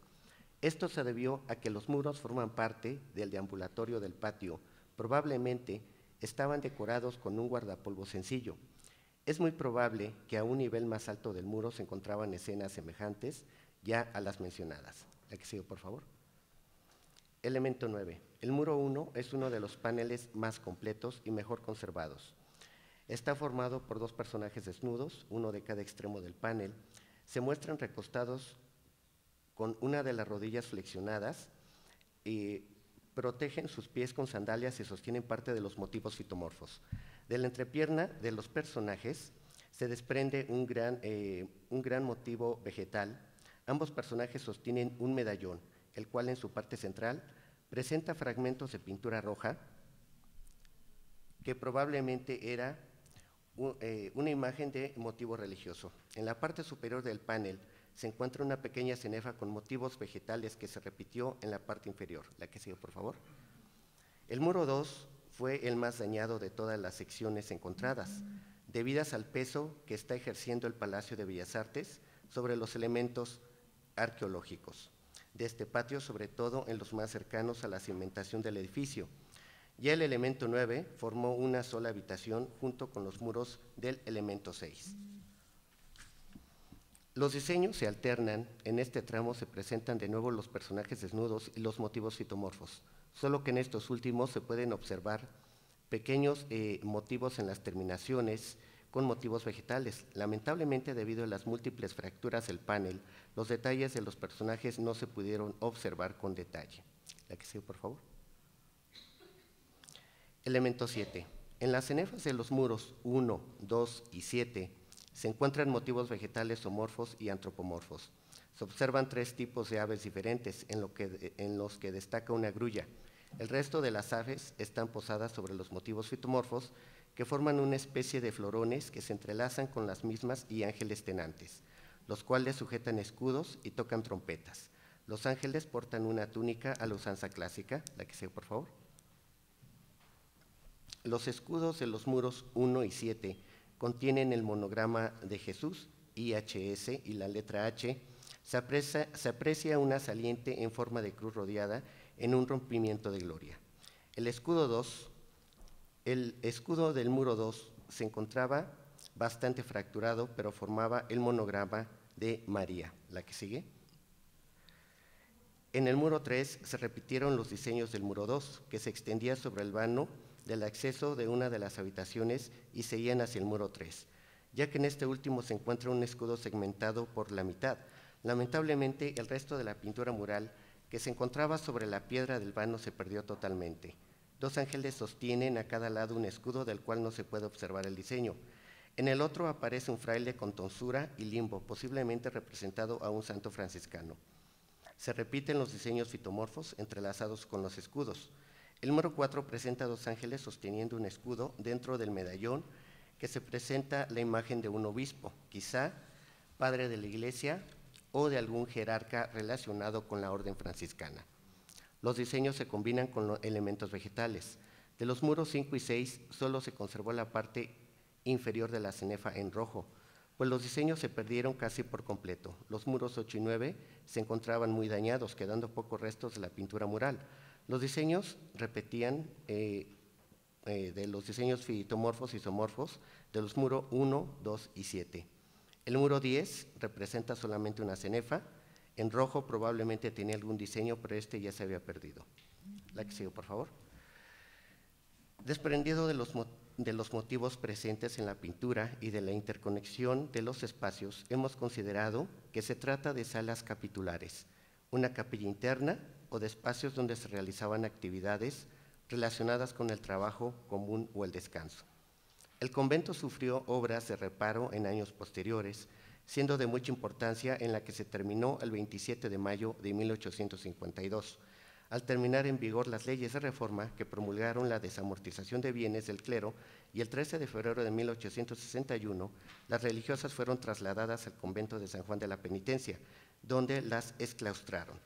Esto se debió a que los muros forman parte del deambulatorio del patio. Probablemente estaban decorados con un guardapolvo sencillo. Es muy probable que a un nivel más alto del muro se encontraban escenas semejantes ya a las mencionadas. La que por favor. Elemento 9. El muro 1 es uno de los paneles más completos y mejor conservados. Está formado por dos personajes desnudos, uno de cada extremo del panel. Se muestran recostados con una de las rodillas flexionadas y protegen sus pies con sandalias y sostienen parte de los motivos fitomorfos. De la entrepierna de los personajes se desprende un gran, eh, un gran motivo vegetal. Ambos personajes sostienen un medallón, el cual en su parte central presenta fragmentos de pintura roja que probablemente era eh, una imagen de motivo religioso. En la parte superior del panel se encuentra una pequeña cenefa con motivos vegetales que se repitió en la parte inferior. La que sigue, por favor. El muro 2 fue el más dañado de todas las secciones encontradas, debidas al peso que está ejerciendo el Palacio de Bellas Artes sobre los elementos arqueológicos de este patio, sobre todo en los más cercanos a la cimentación del edificio, y el elemento 9 formó una sola habitación junto con los muros del elemento 6. Los diseños se alternan, en este tramo se presentan de nuevo los personajes desnudos y los motivos fitomorfos, solo que en estos últimos se pueden observar pequeños eh, motivos en las terminaciones con motivos vegetales. Lamentablemente, debido a las múltiples fracturas del panel, los detalles de los personajes no se pudieron observar con detalle. La que sigue, por favor. Elemento 7. En las cenefas de los muros 1, 2 y 7 se encuentran motivos vegetales zoomorfos y antropomorfos. Se observan tres tipos de aves diferentes en, en los que destaca una grulla. El resto de las aves están posadas sobre los motivos fitomorfos que forman una especie de florones que se entrelazan con las mismas y ángeles tenantes, los cuales sujetan escudos y tocan trompetas. Los ángeles portan una túnica a la usanza clásica, la que sea, por favor los escudos de los muros 1 y 7 contienen el monograma de Jesús, IHS y la letra H. Se aprecia, una saliente en forma de cruz rodeada en un rompimiento de gloria. El escudo 2, el escudo del muro 2 se encontraba bastante fracturado, pero formaba el monograma de María. La que sigue. En el muro 3 se repitieron los diseños del muro 2, que se extendía sobre el vano del acceso de una de las habitaciones y se seguían hacia el muro 3, ya que en este último se encuentra un escudo segmentado por la mitad. Lamentablemente, el resto de la pintura mural que se encontraba sobre la piedra del vano se perdió totalmente. Dos ángeles sostienen a cada lado un escudo del cual no se puede observar el diseño. En el otro aparece un fraile con tonsura y limbo, posiblemente representado a un santo franciscano. Se repiten los diseños fitomorfos entrelazados con los escudos. El muro 4 presenta a dos ángeles sosteniendo un escudo dentro del medallón que se presenta la imagen de un obispo, quizá padre de la iglesia o de algún jerarca relacionado con la orden franciscana. Los diseños se combinan con los elementos vegetales. De los muros 5 y 6 solo se conservó la parte inferior de la cenefa en rojo, pues los diseños se perdieron casi por completo. Los muros 8 y 9 se encontraban muy dañados, quedando pocos restos de la pintura mural. Los diseños repetían eh, eh, de los diseños fitomorfos y isomorfos de los muros 1, 2 y 7. El muro 10 representa solamente una cenefa. En rojo probablemente tenía algún diseño, pero este ya se había perdido. La que por favor. Desprendido de los motivos presentes en la pintura y de la interconexión de los espacios, hemos considerado que se trata de salas capitulares, una capilla interna o de espacios donde se realizaban actividades relacionadas con el trabajo común o el descanso. El convento sufrió obras de reparo en años posteriores, siendo de mucha importancia en la que se terminó el 27 de mayo de 1852, al terminar en vigor las leyes de reforma que promulgaron la desamortización de bienes del clero y el 13 de febrero de 1861 las religiosas fueron trasladadas al convento de San Juan de la Penitencia, donde las exclaustraron.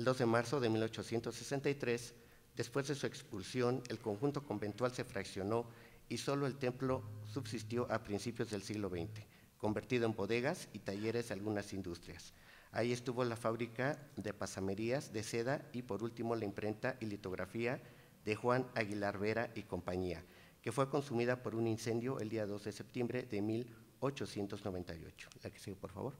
El 2 de marzo de 1863, después de su expulsión, el conjunto conventual se fraccionó y solo el templo subsistió a principios del siglo XX, convertido en bodegas y talleres de algunas industrias. Ahí estuvo la fábrica de pasamerías de seda y por último la imprenta y litografía de Juan Aguilar Vera y compañía, que fue consumida por un incendio el día 2 de septiembre de 1898. La que sigue, por favor.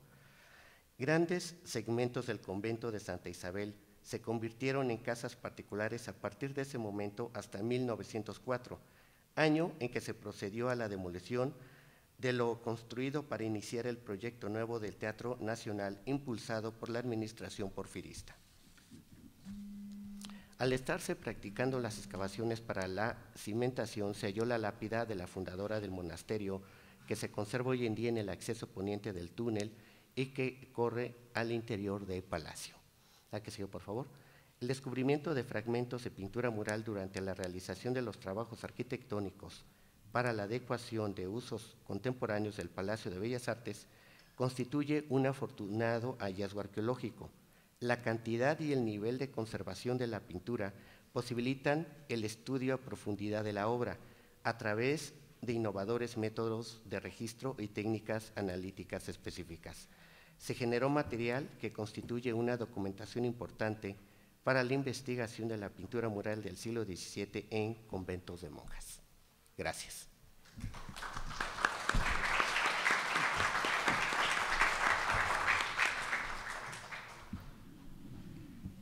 Grandes segmentos del convento de Santa Isabel se convirtieron en casas particulares a partir de ese momento hasta 1904, año en que se procedió a la demolición de lo construido para iniciar el proyecto nuevo del Teatro Nacional impulsado por la Administración porfirista. Al estarse practicando las excavaciones para la cimentación, se halló la lápida de la fundadora del monasterio, que se conserva hoy en día en el acceso poniente del túnel, y que corre al interior del palacio. La que sigue, por favor. El descubrimiento de fragmentos de pintura mural durante la realización de los trabajos arquitectónicos para la adecuación de usos contemporáneos del Palacio de Bellas Artes constituye un afortunado hallazgo arqueológico. La cantidad y el nivel de conservación de la pintura posibilitan el estudio a profundidad de la obra a través de innovadores métodos de registro y técnicas analíticas específicas se generó material que constituye una documentación importante para la investigación de la pintura mural del siglo XVII en conventos de monjas. Gracias.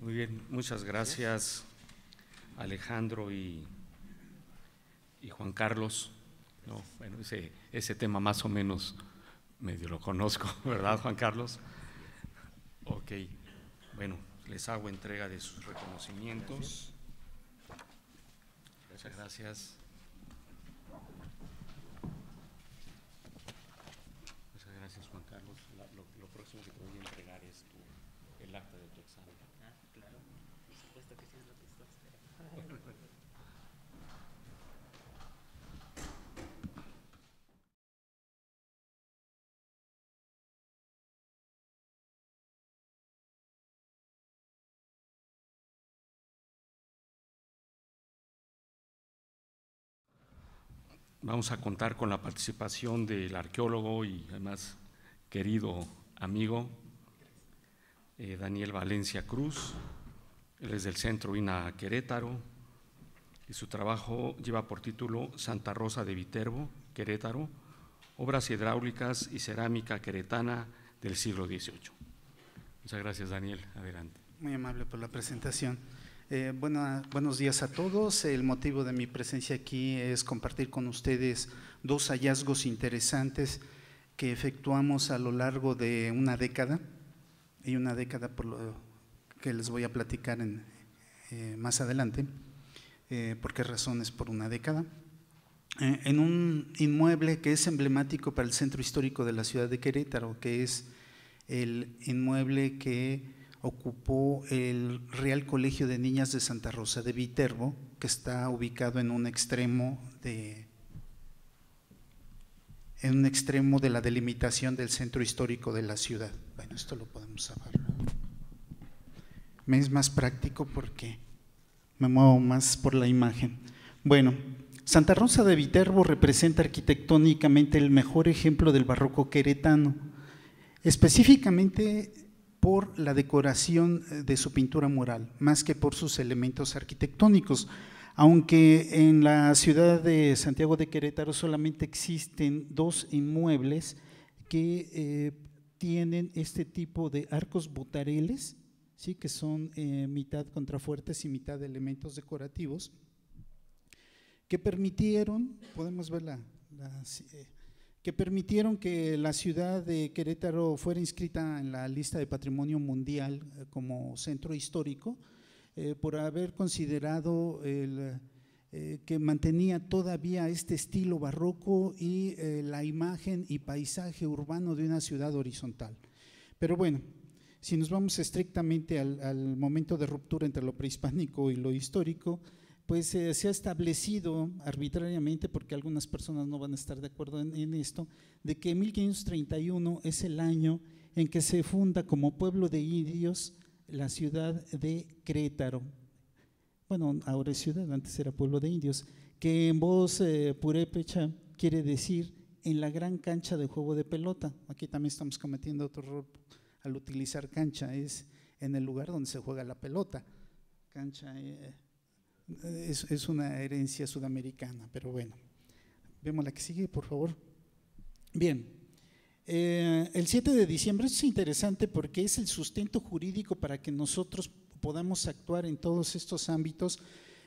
Muy bien, muchas gracias Alejandro y, Juan Carlos. bueno, ese tema más o menos medio lo conozco, ¿verdad, Juan Carlos? Ok, bueno, les hago entrega de sus reconocimientos. Muchas Gracias. Vamos a contar con la participación del arqueólogo y además querido amigo eh, Daniel Valencia Cruz. Él es del Centro INA Querétaro y su trabajo lleva por título Santa Rosa de Viterbo, Querétaro, obras hidráulicas y cerámica queretana del siglo XVIII. Muchas gracias, Daniel. Adelante. Muy amable por la presentación. Eh, buenos días a todos. El motivo de mi presencia aquí es compartir con ustedes dos hallazgos interesantes que efectuamos a lo largo de una década y una década por lo que les voy a platicar en, eh, más adelante. Eh, ¿Por qué razones por una década? en un inmueble que es emblemático para el centro histórico de la ciudad de Querétaro, que es el inmueble que ocupó el Real Colegio de Niñas de Santa Rosa de Viterbo, que está ubicado en un extremo de en un extremo de la delimitación del centro histórico de la ciudad. Bueno, esto lo podemos saber. Me es más práctico porque me muevo más por la imagen. Bueno, Santa Rosa de Viterbo representa arquitectónicamente el mejor ejemplo del barroco queretano. Específicamente por la decoración eh, de su pintura mural, más que por sus elementos arquitectónicos. Aunque en la ciudad de Santiago de Querétaro solamente existen dos inmuebles que eh, tienen este tipo de arcos botareles, ¿sí? que son eh, mitad contrafuertes y mitad elementos decorativos, que permitieron, podemos ver la, que permitieron que la ciudad de Querétaro fuera inscrita en la lista de patrimonio mundial eh, como centro histórico, eh, por haber considerado eh, que mantenía todavía este estilo barroco y la imagen y paisaje urbano de una ciudad horizontal. Pero bueno, si nos vamos estrictamente al momento de ruptura entre lo prehispánico y lo histórico, pues se ha establecido arbitrariamente, porque algunas personas no van a estar de acuerdo en, esto, de que 1531 es el año en que se funda como pueblo de indios la ciudad de Crétaro. Bueno, ahora es ciudad, antes era pueblo de indios, que en voz eh, purépecha quiere decir en la gran cancha de juego de pelota. Aquí también estamos cometiendo otro error al utilizar cancha, es en el lugar donde se juega la pelota. Cancha. Eh, es, una herencia sudamericana, pero bueno. Vemos la que sigue, por favor. Bien, eh, el 7 de diciembre es interesante porque es el sustento jurídico para que nosotros podamos actuar en todos estos ámbitos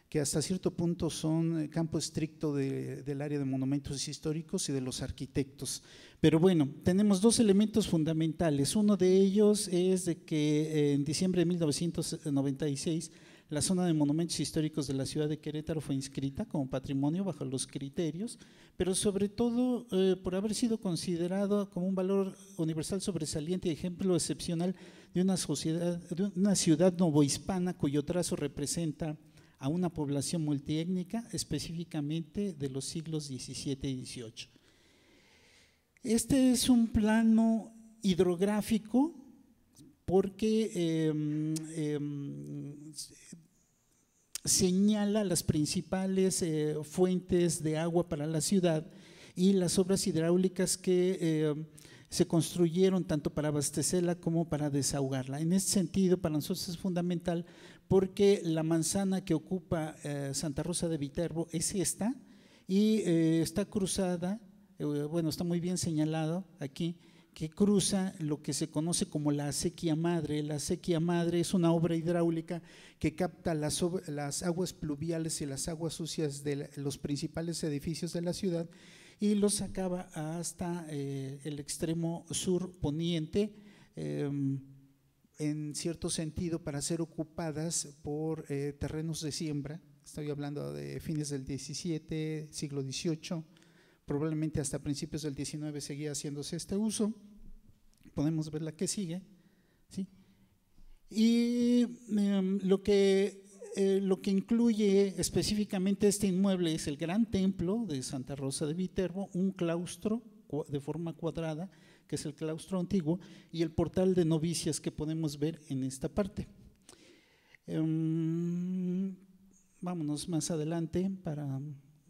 que hasta cierto punto son eh, campo estricto del área de monumentos históricos y de los arquitectos. Pero bueno, tenemos dos elementos fundamentales. Uno de ellos es de que eh, en diciembre de 1996 la zona de monumentos históricos de la ciudad de Querétaro fue inscrita como patrimonio bajo los criterios, pero sobre todo eh, por haber sido considerada como un valor universal sobresaliente y ejemplo excepcional de una, sociedad, de una ciudad novohispana cuyo trazo representa a una población multiétnica, específicamente de los siglos XVII y XVIII. Este es un plano hidrográfico porque em, em, señala las principales eh, fuentes de agua para la ciudad y las obras hidráulicas que em, se construyeron tanto para abastecerla como para desahogarla. En este sentido, para nosotros es fundamental porque la manzana que ocupa eh, Santa Rosa de Viterbo es esta y eh, está cruzada, bueno, está muy bien señalado aquí, que cruza lo que se conoce como la acequia madre. La acequia madre es una obra hidráulica que capta las, aguas pluviales y las aguas sucias de los principales edificios de la ciudad y los sacaba hasta eh, el extremo sur poniente, em, en cierto sentido, para ser ocupadas por eh, terrenos de siembra. Estoy hablando de fines del 17, siglo XVIII Probablemente hasta principios del 19 seguía haciéndose este uso. Podemos ver la que sigue. ¿sí? Y em, lo, que, eh, lo que incluye específicamente este inmueble es el gran templo de Santa Rosa de Viterbo, un claustro de forma cuadrada, que es el claustro antiguo, y el portal de novicias que podemos ver en esta parte. Em, vámonos más adelante para...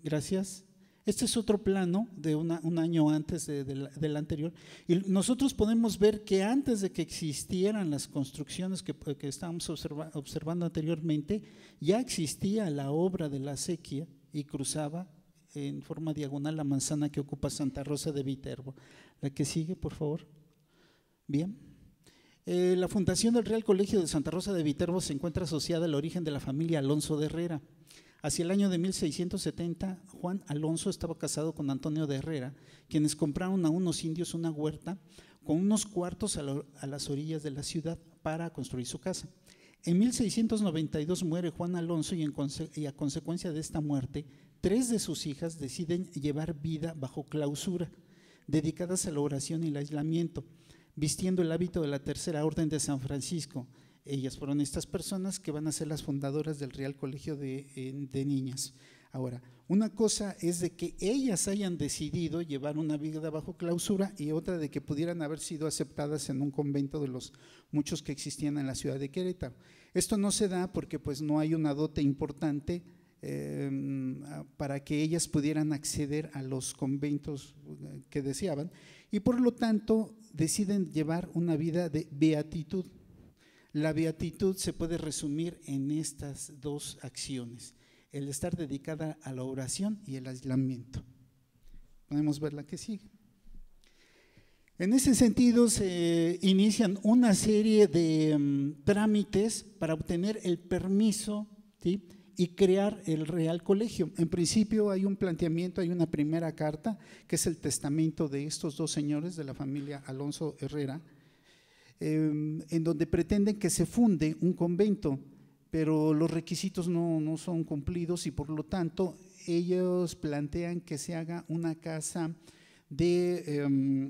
Gracias. Este es otro plano de un año antes del anterior. Y nosotros podemos ver que antes de que existieran las construcciones que, eh, que estábamos observando anteriormente, ya existía la obra de la sequía y cruzaba en forma diagonal la manzana que ocupa Santa Rosa de Viterbo. La que sigue, por favor. Bien. Eh, la fundación del Real Colegio de Santa Rosa de Viterbo se encuentra asociada al origen de la familia Alonso de Herrera. Hacia el año de 1670, Juan Alonso estaba casado con Antonio de Herrera, quienes compraron a unos indios una huerta con unos cuartos a, las orillas de la ciudad para construir su casa. En 1692 muere Juan Alonso y, y a consecuencia de esta muerte, tres de sus hijas deciden llevar vida bajo clausura, dedicadas a la oración y el aislamiento, vistiendo el hábito de la Tercera Orden de San Francisco ellas fueron estas personas que van a ser las fundadoras del Real Colegio eh, de, Niñas. Ahora, una cosa es de que ellas hayan decidido llevar una vida bajo clausura y otra de que pudieran haber sido aceptadas en un convento de los muchos que existían en la ciudad de Querétaro. Esto no se da porque pues no hay una dote importante em, para que ellas pudieran acceder a los conventos eh, que deseaban y por lo tanto deciden llevar una vida de beatitud. La beatitud se puede resumir en estas dos acciones, el estar dedicada a la oración y el aislamiento. Podemos ver la que sigue. En ese sentido se inician una serie de mm, trámites para obtener el permiso y crear el Real Colegio. En principio hay un planteamiento, hay una primera carta, que es el testamento de estos dos señores de la familia Alonso Herrera, Em, en donde pretenden que se funde un convento, pero los requisitos no, son cumplidos y por lo tanto ellos plantean que se haga una casa em,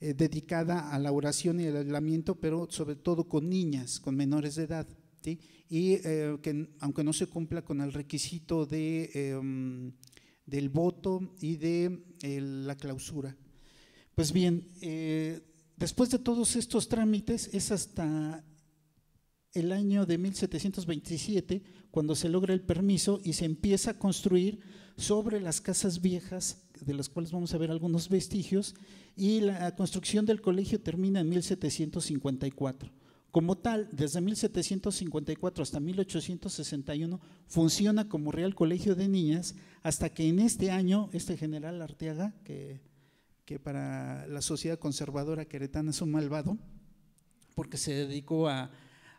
eh, dedicada a la oración y el aislamiento, pero sobre todo con niñas, con menores de edad. Y eh, aunque no se cumpla con el requisito de, em, del voto y de eh, la clausura. Pues bien, Después de todos estos trámites, es hasta el año de 1727 cuando se logra el permiso y se empieza a construir sobre las casas viejas, de las cuales vamos a ver algunos vestigios, y la construcción del colegio termina en 1754. Como tal, desde 1754 hasta 1861 funciona como Real Colegio de Niñas, hasta que en este año este general Arteaga, que que para la sociedad conservadora queretana es un malvado, porque se dedicó a,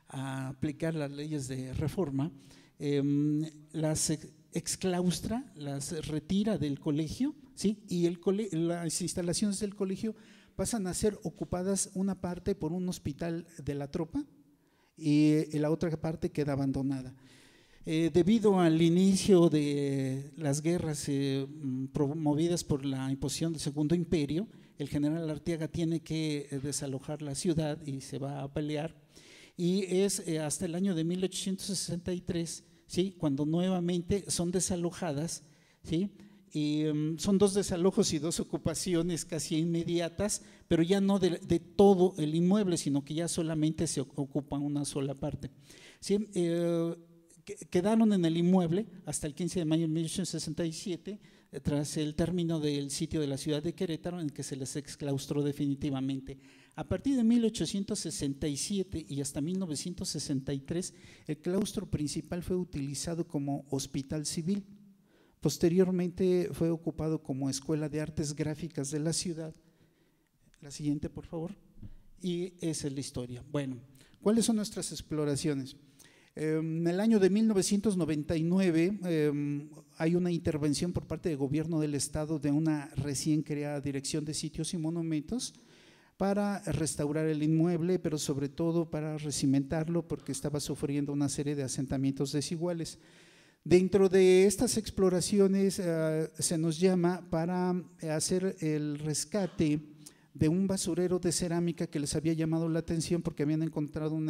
aplicar las leyes de reforma, em, las exclaustra, las retira del colegio, ¿sí? y las instalaciones del colegio pasan a ser ocupadas una parte por un hospital de la tropa y eh, la otra parte queda abandonada. Eh, debido al inicio de las guerras eh, mm, promovidas por la imposición del Segundo Imperio, el general Arteaga tiene que eh, desalojar la ciudad y se va a pelear. Y es hasta el año de 1863, ¿sí? cuando nuevamente son desalojadas. ¿sí? Y, mm, son dos desalojos y dos ocupaciones casi inmediatas, pero ya no de, de todo el inmueble, sino que ya solamente se ocupa una sola parte. ¿sí? quedaron en el inmueble hasta el 15 de mayo de 1867, eh, tras el término del sitio de la ciudad de Querétaro, en que se les exclaustró definitivamente. A partir de 1867 y hasta 1963, el claustro principal fue utilizado como hospital civil. Posteriormente fue ocupado como Escuela de Artes Gráficas de la ciudad. La siguiente, por favor. Y esa es la historia. Bueno, ¿cuáles son nuestras exploraciones? Em, en el año de 1999 em, hay una intervención por parte del gobierno del estado de una recién creada Dirección de Sitios y Monumentos para restaurar el inmueble, pero sobre todo para recimentarlo porque estaba sufriendo una serie de asentamientos desiguales. Dentro de estas exploraciones eh, se nos llama para hacer el rescate de un basurero de cerámica que les había llamado la atención porque habían encontrado un,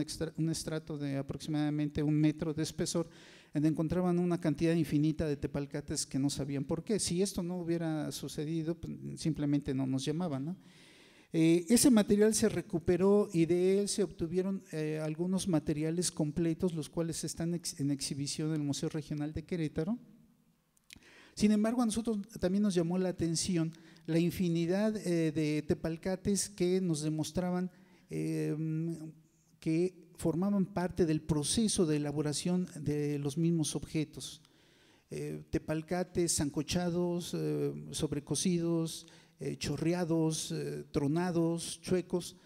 estrato de aproximadamente un metro de espesor, donde encontraban una cantidad infinita de tepalcates que no sabían por qué. Si esto no hubiera sucedido, pues, simplemente no nos llamaban. Eh, ese material se recuperó y de él se obtuvieron eh, algunos materiales completos, los cuales están en exhibición en el Museo Regional de Querétaro. Sin embargo, a nosotros también nos llamó la atención la infinidad eh, de tepalcates que nos demostraban em, que formaban parte del proceso de elaboración de los mismos objetos. Eh, tepalcates zancochados, eh, sobrecocidos, chorreados, tronados, chuecos,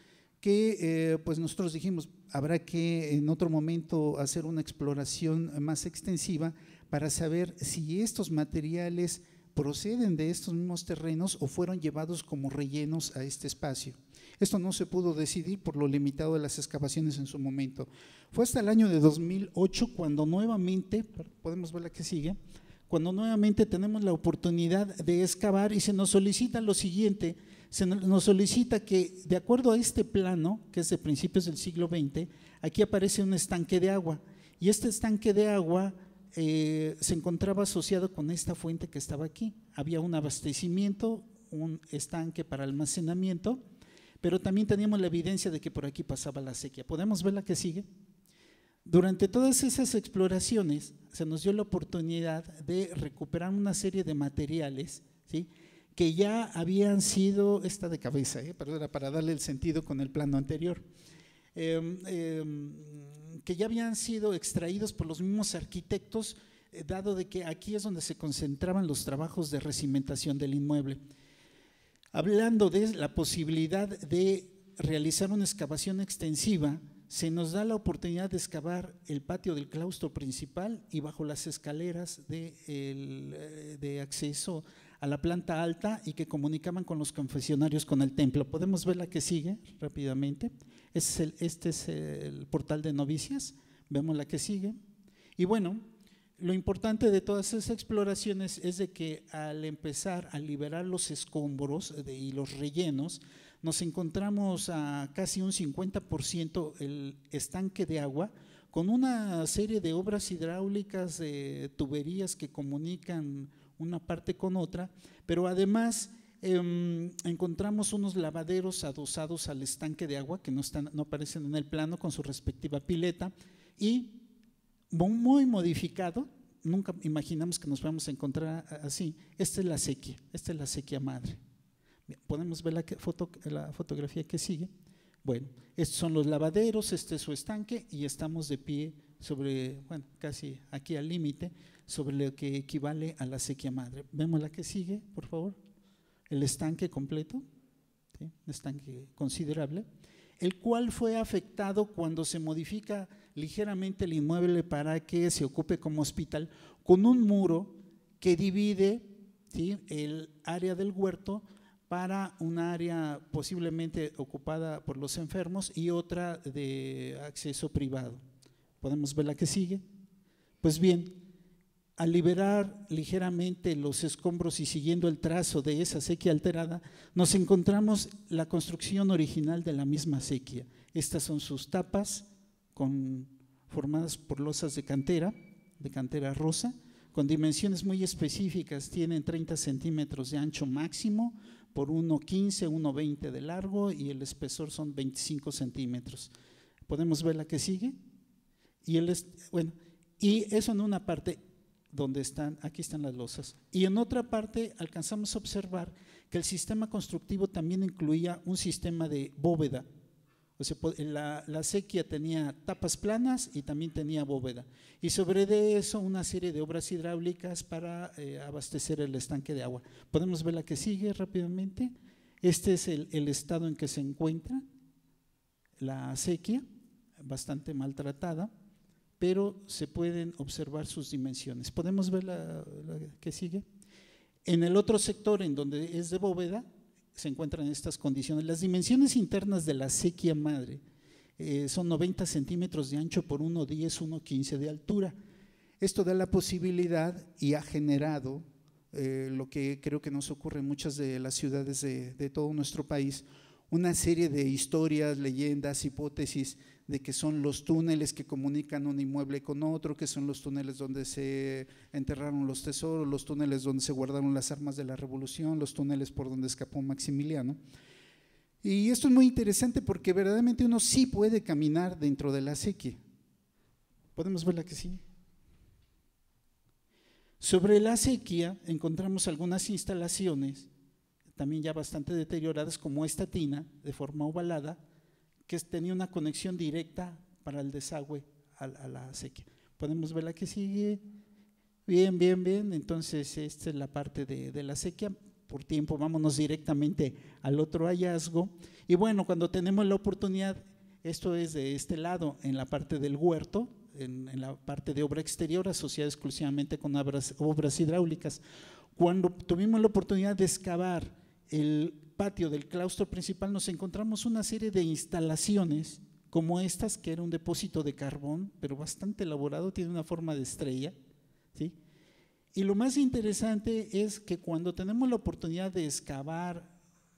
que pues nosotros dijimos, habrá que en otro momento hacer una exploración más extensiva para saber si estos materiales proceden de estos mismos terrenos o fueron llevados como rellenos a este espacio. Esto no se pudo decidir por lo limitado de las excavaciones en su momento. Fue hasta el año de 2008 cuando nuevamente, podemos ver la que sigue, cuando nuevamente tenemos la oportunidad de excavar y se nos solicita lo siguiente, se nos solicita que de acuerdo a este plano, que es de principios del siglo XX, aquí aparece un estanque de agua y este estanque de agua eh, se encontraba asociado con esta fuente que estaba aquí. Había un abastecimiento, un estanque para almacenamiento, pero también teníamos la evidencia de que por aquí pasaba la sequía. ¿Podemos ver la que sigue? Durante todas esas exploraciones se nos dio la oportunidad de recuperar una serie de materiales ¿sí? que ya habían sido, esta de cabeza, ¿eh? para darle el sentido con el plano anterior, eh, que ya habían sido extraídos por los mismos arquitectos, eh, dado de que aquí es donde se concentraban los trabajos de recimentación del inmueble. Hablando de la posibilidad de realizar una excavación extensiva, se nos da la oportunidad de excavar el patio del claustro principal y bajo las escaleras de, eh, de acceso a la planta alta y que comunicaban con los confesionarios con el templo. Podemos ver la que sigue rápidamente. Este es el, este es el portal de novicias. Vemos la que sigue. Y bueno, lo importante de todas esas exploraciones es de que al empezar a liberar los escombros y los rellenos, nos encontramos a casi un 50% el estanque de agua con una serie de obras hidráulicas, de tuberías que comunican una parte con otra, pero además em, encontramos unos lavaderos adosados al estanque de agua que no, están, no aparecen en el plano con su respectiva pileta y muy modificado, nunca imaginamos que nos vamos a encontrar así, esta es la sequía, esta es la sequía madre. Podemos ver la, foto, la fotografía que sigue. Bueno, estos son los lavaderos, este es su estanque y estamos de pie sobre, bueno, casi aquí al límite sobre lo que equivale a la sequía madre. Vemos la que sigue, por favor. El estanque completo, ¿sí? estanque considerable, el cual fue afectado cuando se modifica ligeramente el inmueble para que se ocupe como hospital, con un muro que divide el área del huerto para un área posiblemente ocupada por los enfermos y otra de acceso privado. Podemos ver la que sigue. Pues bien, al liberar ligeramente los escombros y siguiendo el trazo de esa sequía alterada, nos encontramos la construcción original de la misma sequía. Estas son sus tapas formadas por losas de cantera, de cantera rosa, con dimensiones muy específicas, tienen 30 centímetros de ancho máximo por 1,15, 1,20 de largo y el espesor son 25 centímetros. ¿Podemos ver la que sigue? Y, bueno, y eso en una parte donde están, aquí están las losas. Y en otra parte alcanzamos a observar que el sistema constructivo también incluía un sistema de bóveda. O sea, pues, la, la sequía tenía tapas planas y también tenía bóveda. Y sobre de eso una serie de obras hidráulicas para eh, abastecer el estanque de agua. Podemos ver la que sigue rápidamente. Este es el, el estado en que se encuentra la acequia, bastante maltratada pero se pueden observar sus dimensiones. ¿Podemos ver la, que sigue? En el otro sector, en donde es de bóveda, se encuentran estas condiciones. Las dimensiones internas de la sequía madre eh, son 90 centímetros de ancho por 1,10, 1,15 de altura. Esto da la posibilidad y ha generado eh, lo que creo que nos ocurre en muchas de las ciudades de, de todo nuestro país, una serie de historias, leyendas, hipótesis de que son los túneles que comunican un inmueble con otro, que son los túneles donde se enterraron los tesoros, los túneles donde se guardaron las armas de la revolución, los túneles por donde escapó Maximiliano. Y esto es muy interesante porque verdaderamente uno sí puede caminar dentro de la sequía. ¿Podemos verla que sí? Sobre la sequía encontramos algunas instalaciones, también ya bastante deterioradas, como esta tina de forma ovalada, que tenía una conexión directa para el desagüe a, la acequia. Podemos ver la que sigue. Bien, bien, bien. Entonces, esta es la parte de, la acequia. Por tiempo, vámonos directamente al otro hallazgo. Y bueno, cuando tenemos la oportunidad, esto es de este lado, en la parte del huerto, en, la parte de obra exterior asociada exclusivamente con obras, obras, hidráulicas. Cuando tuvimos la oportunidad de excavar el patio del claustro principal nos encontramos una serie de instalaciones como estas, que era un depósito de carbón, pero bastante elaborado, tiene una forma de estrella. ¿sí? Y lo más interesante es que cuando tenemos la oportunidad de excavar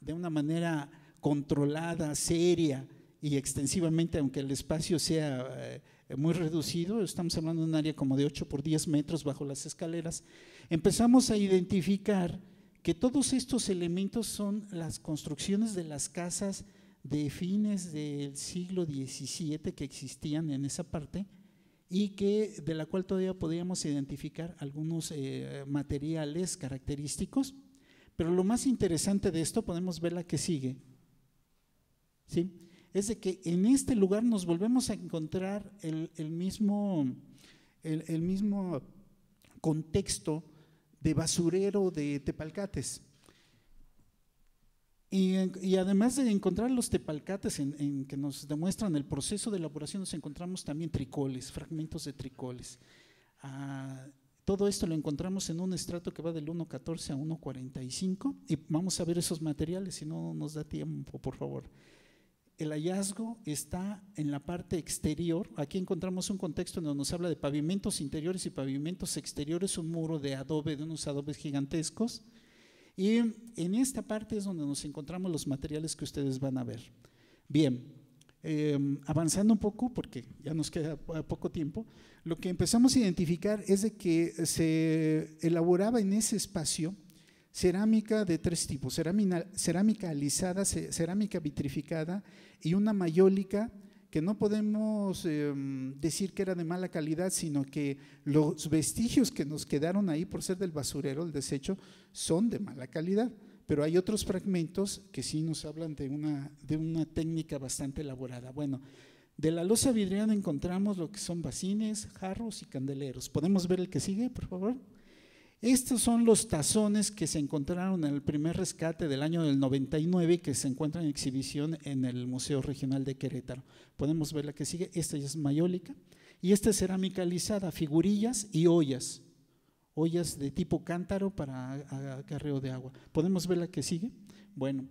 de una manera controlada, seria y extensivamente, aunque el espacio sea eh, muy reducido, estamos hablando de un área como de 8 por 10 metros bajo las escaleras, empezamos a identificar que todos estos elementos son las construcciones de las casas de fines del siglo XVII que existían en esa parte y que de la cual todavía podíamos identificar algunos eh, materiales característicos. Pero lo más interesante de esto, podemos ver la que sigue, ¿sí? es de que en este lugar nos volvemos a encontrar el, mismo, el mismo contexto de basurero de tepalcates. Y, además de encontrar los tepalcates en, que nos demuestran el proceso de elaboración, nos encontramos también tricoles, fragmentos de tricoles. Ah, todo esto lo encontramos en un estrato que va del 1.14 a 1.45 y vamos a ver esos materiales, si no nos da tiempo, por favor el hallazgo está en la parte exterior. Aquí encontramos un contexto en donde nos habla de pavimentos interiores y pavimentos exteriores, un muro de adobe, de unos adobes gigantescos. Y en esta parte es donde nos encontramos los materiales que ustedes van a ver. Bien, em, avanzando un poco, porque ya nos queda poco tiempo, lo que empezamos a identificar es de que se elaboraba en ese espacio Cerámica de tres tipos, cerámica, cerámica alisada, cerámica vitrificada y una mayólica que no podemos em, decir que era de mala calidad, sino que los vestigios que nos quedaron ahí por ser del basurero, el desecho, son de mala calidad. Pero hay otros fragmentos que sí nos hablan de una, de una técnica bastante elaborada. Bueno, de la losa vidriada encontramos lo que son bacines, jarros y candeleros. ¿Podemos ver el que sigue, por favor? Estos son los tazones que se encontraron en el primer rescate del año del 99 que se encuentran en exhibición en el Museo Regional de Querétaro. Podemos ver la que sigue, esta es mayólica. Y esta es cerámica lisada, figurillas y ollas. Ollas de tipo cántaro para acarreo de agua. ¿Podemos ver la que sigue? Bueno,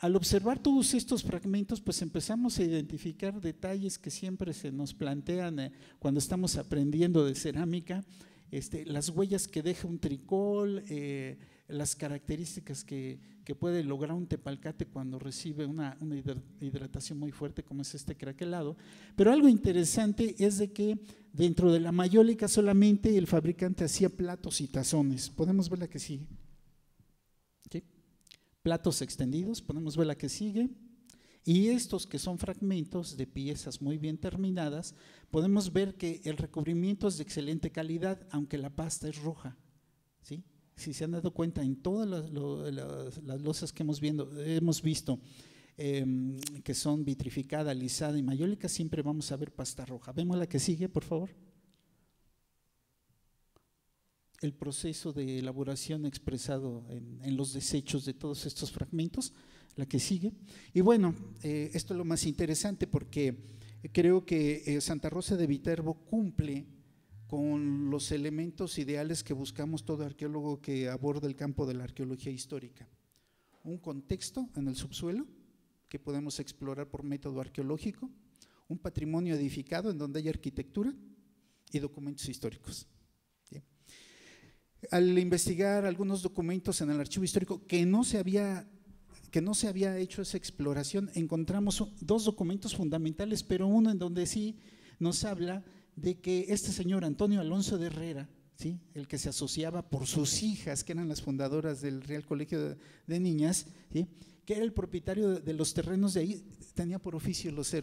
al observar todos estos fragmentos, pues empezamos a identificar detalles que siempre se nos plantean eh, cuando estamos aprendiendo de cerámica este, las huellas que deja un tricol, eh, las características que, puede lograr un tepalcate cuando recibe una, hidratación muy fuerte como es este craquelado. Pero algo interesante es de que dentro de la mayólica solamente el fabricante hacía platos y tazones. Podemos ver la que sigue. ¿Sí? Platos extendidos, podemos ver la que sigue. Y estos que son fragmentos de piezas muy bien terminadas, podemos ver que el recubrimiento es de excelente calidad, aunque la pasta es roja. Si se han dado cuenta, en todas las, losas que hemos, viendo, hemos visto, em, que son vitrificada, alisada y mayólica, siempre vamos a ver pasta roja. Vemos la que sigue, por favor. El proceso de elaboración expresado en los desechos de todos estos fragmentos la que sigue. Y bueno, eh, esto es lo más interesante porque creo que eh, Santa Rosa de Viterbo cumple con los elementos ideales que buscamos todo arqueólogo que aborda el campo de la arqueología histórica. Un contexto en el subsuelo que podemos explorar por método arqueológico, un patrimonio edificado en donde hay arquitectura y documentos históricos. Al investigar algunos documentos en el archivo histórico que no se había que no se había hecho esa exploración, encontramos dos documentos fundamentales, pero uno en donde sí nos habla de que este señor Antonio Alonso de Herrera, ¿sí? el que se asociaba por sus hijas, que eran las fundadoras del Real Colegio de, Niñas, ¿sí? que era el propietario de, los terrenos de ahí, tenía por oficio el ¿sí?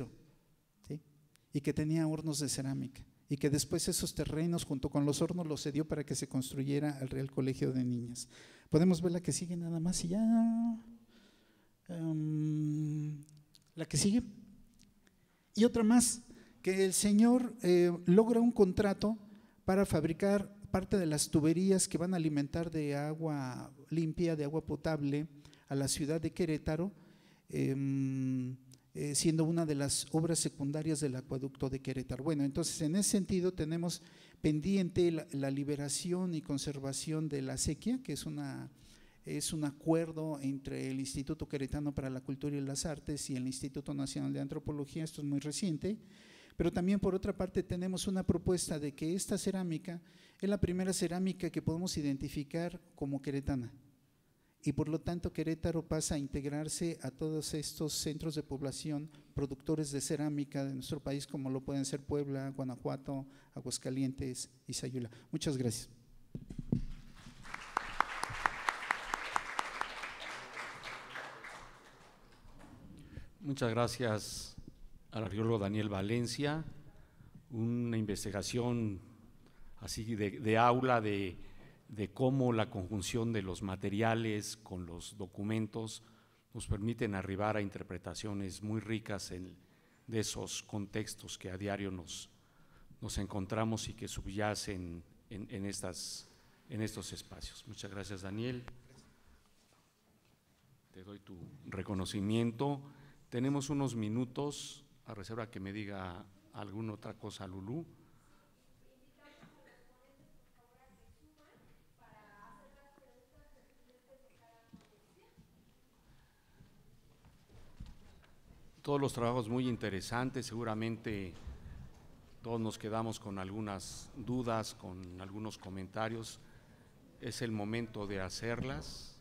y que tenía hornos de cerámica, y que después esos terrenos junto con los hornos los cedió para que se construyera el Real Colegio de Niñas. Podemos ver la que sigue nada más y ya... Em, la que sigue. Y otra más, que el señor eh, logra un contrato para fabricar parte de las tuberías que van a alimentar de agua limpia, de agua potable a la ciudad de Querétaro, em, eh, siendo una de las obras secundarias del acueducto de Querétaro. Bueno, entonces en ese sentido tenemos pendiente la, liberación y conservación de la sequía que es una es un acuerdo entre el Instituto Queretano para la Cultura y las Artes y el Instituto Nacional de Antropología, esto es muy reciente, pero también por otra parte tenemos una propuesta de que esta cerámica es la primera cerámica que podemos identificar como queretana y por lo tanto Querétaro pasa a integrarse a todos estos centros de población productores de cerámica de nuestro país, como lo pueden ser Puebla, Guanajuato, Aguascalientes y Sayula. Muchas gracias. Muchas gracias al arqueólogo Daniel Valencia. Una investigación así de, aula de, cómo la conjunción de los materiales con los documentos nos permiten arribar a interpretaciones muy ricas en, de esos contextos que a diario nos, nos encontramos y que subyacen en, estas, en estos espacios. Muchas gracias, Daniel. Te doy tu reconocimiento. Tenemos unos minutos a reserva que me diga alguna otra cosa Lulú. Todos los trabajos muy interesantes, seguramente todos nos quedamos con algunas dudas, con algunos comentarios. Es el momento de hacerlas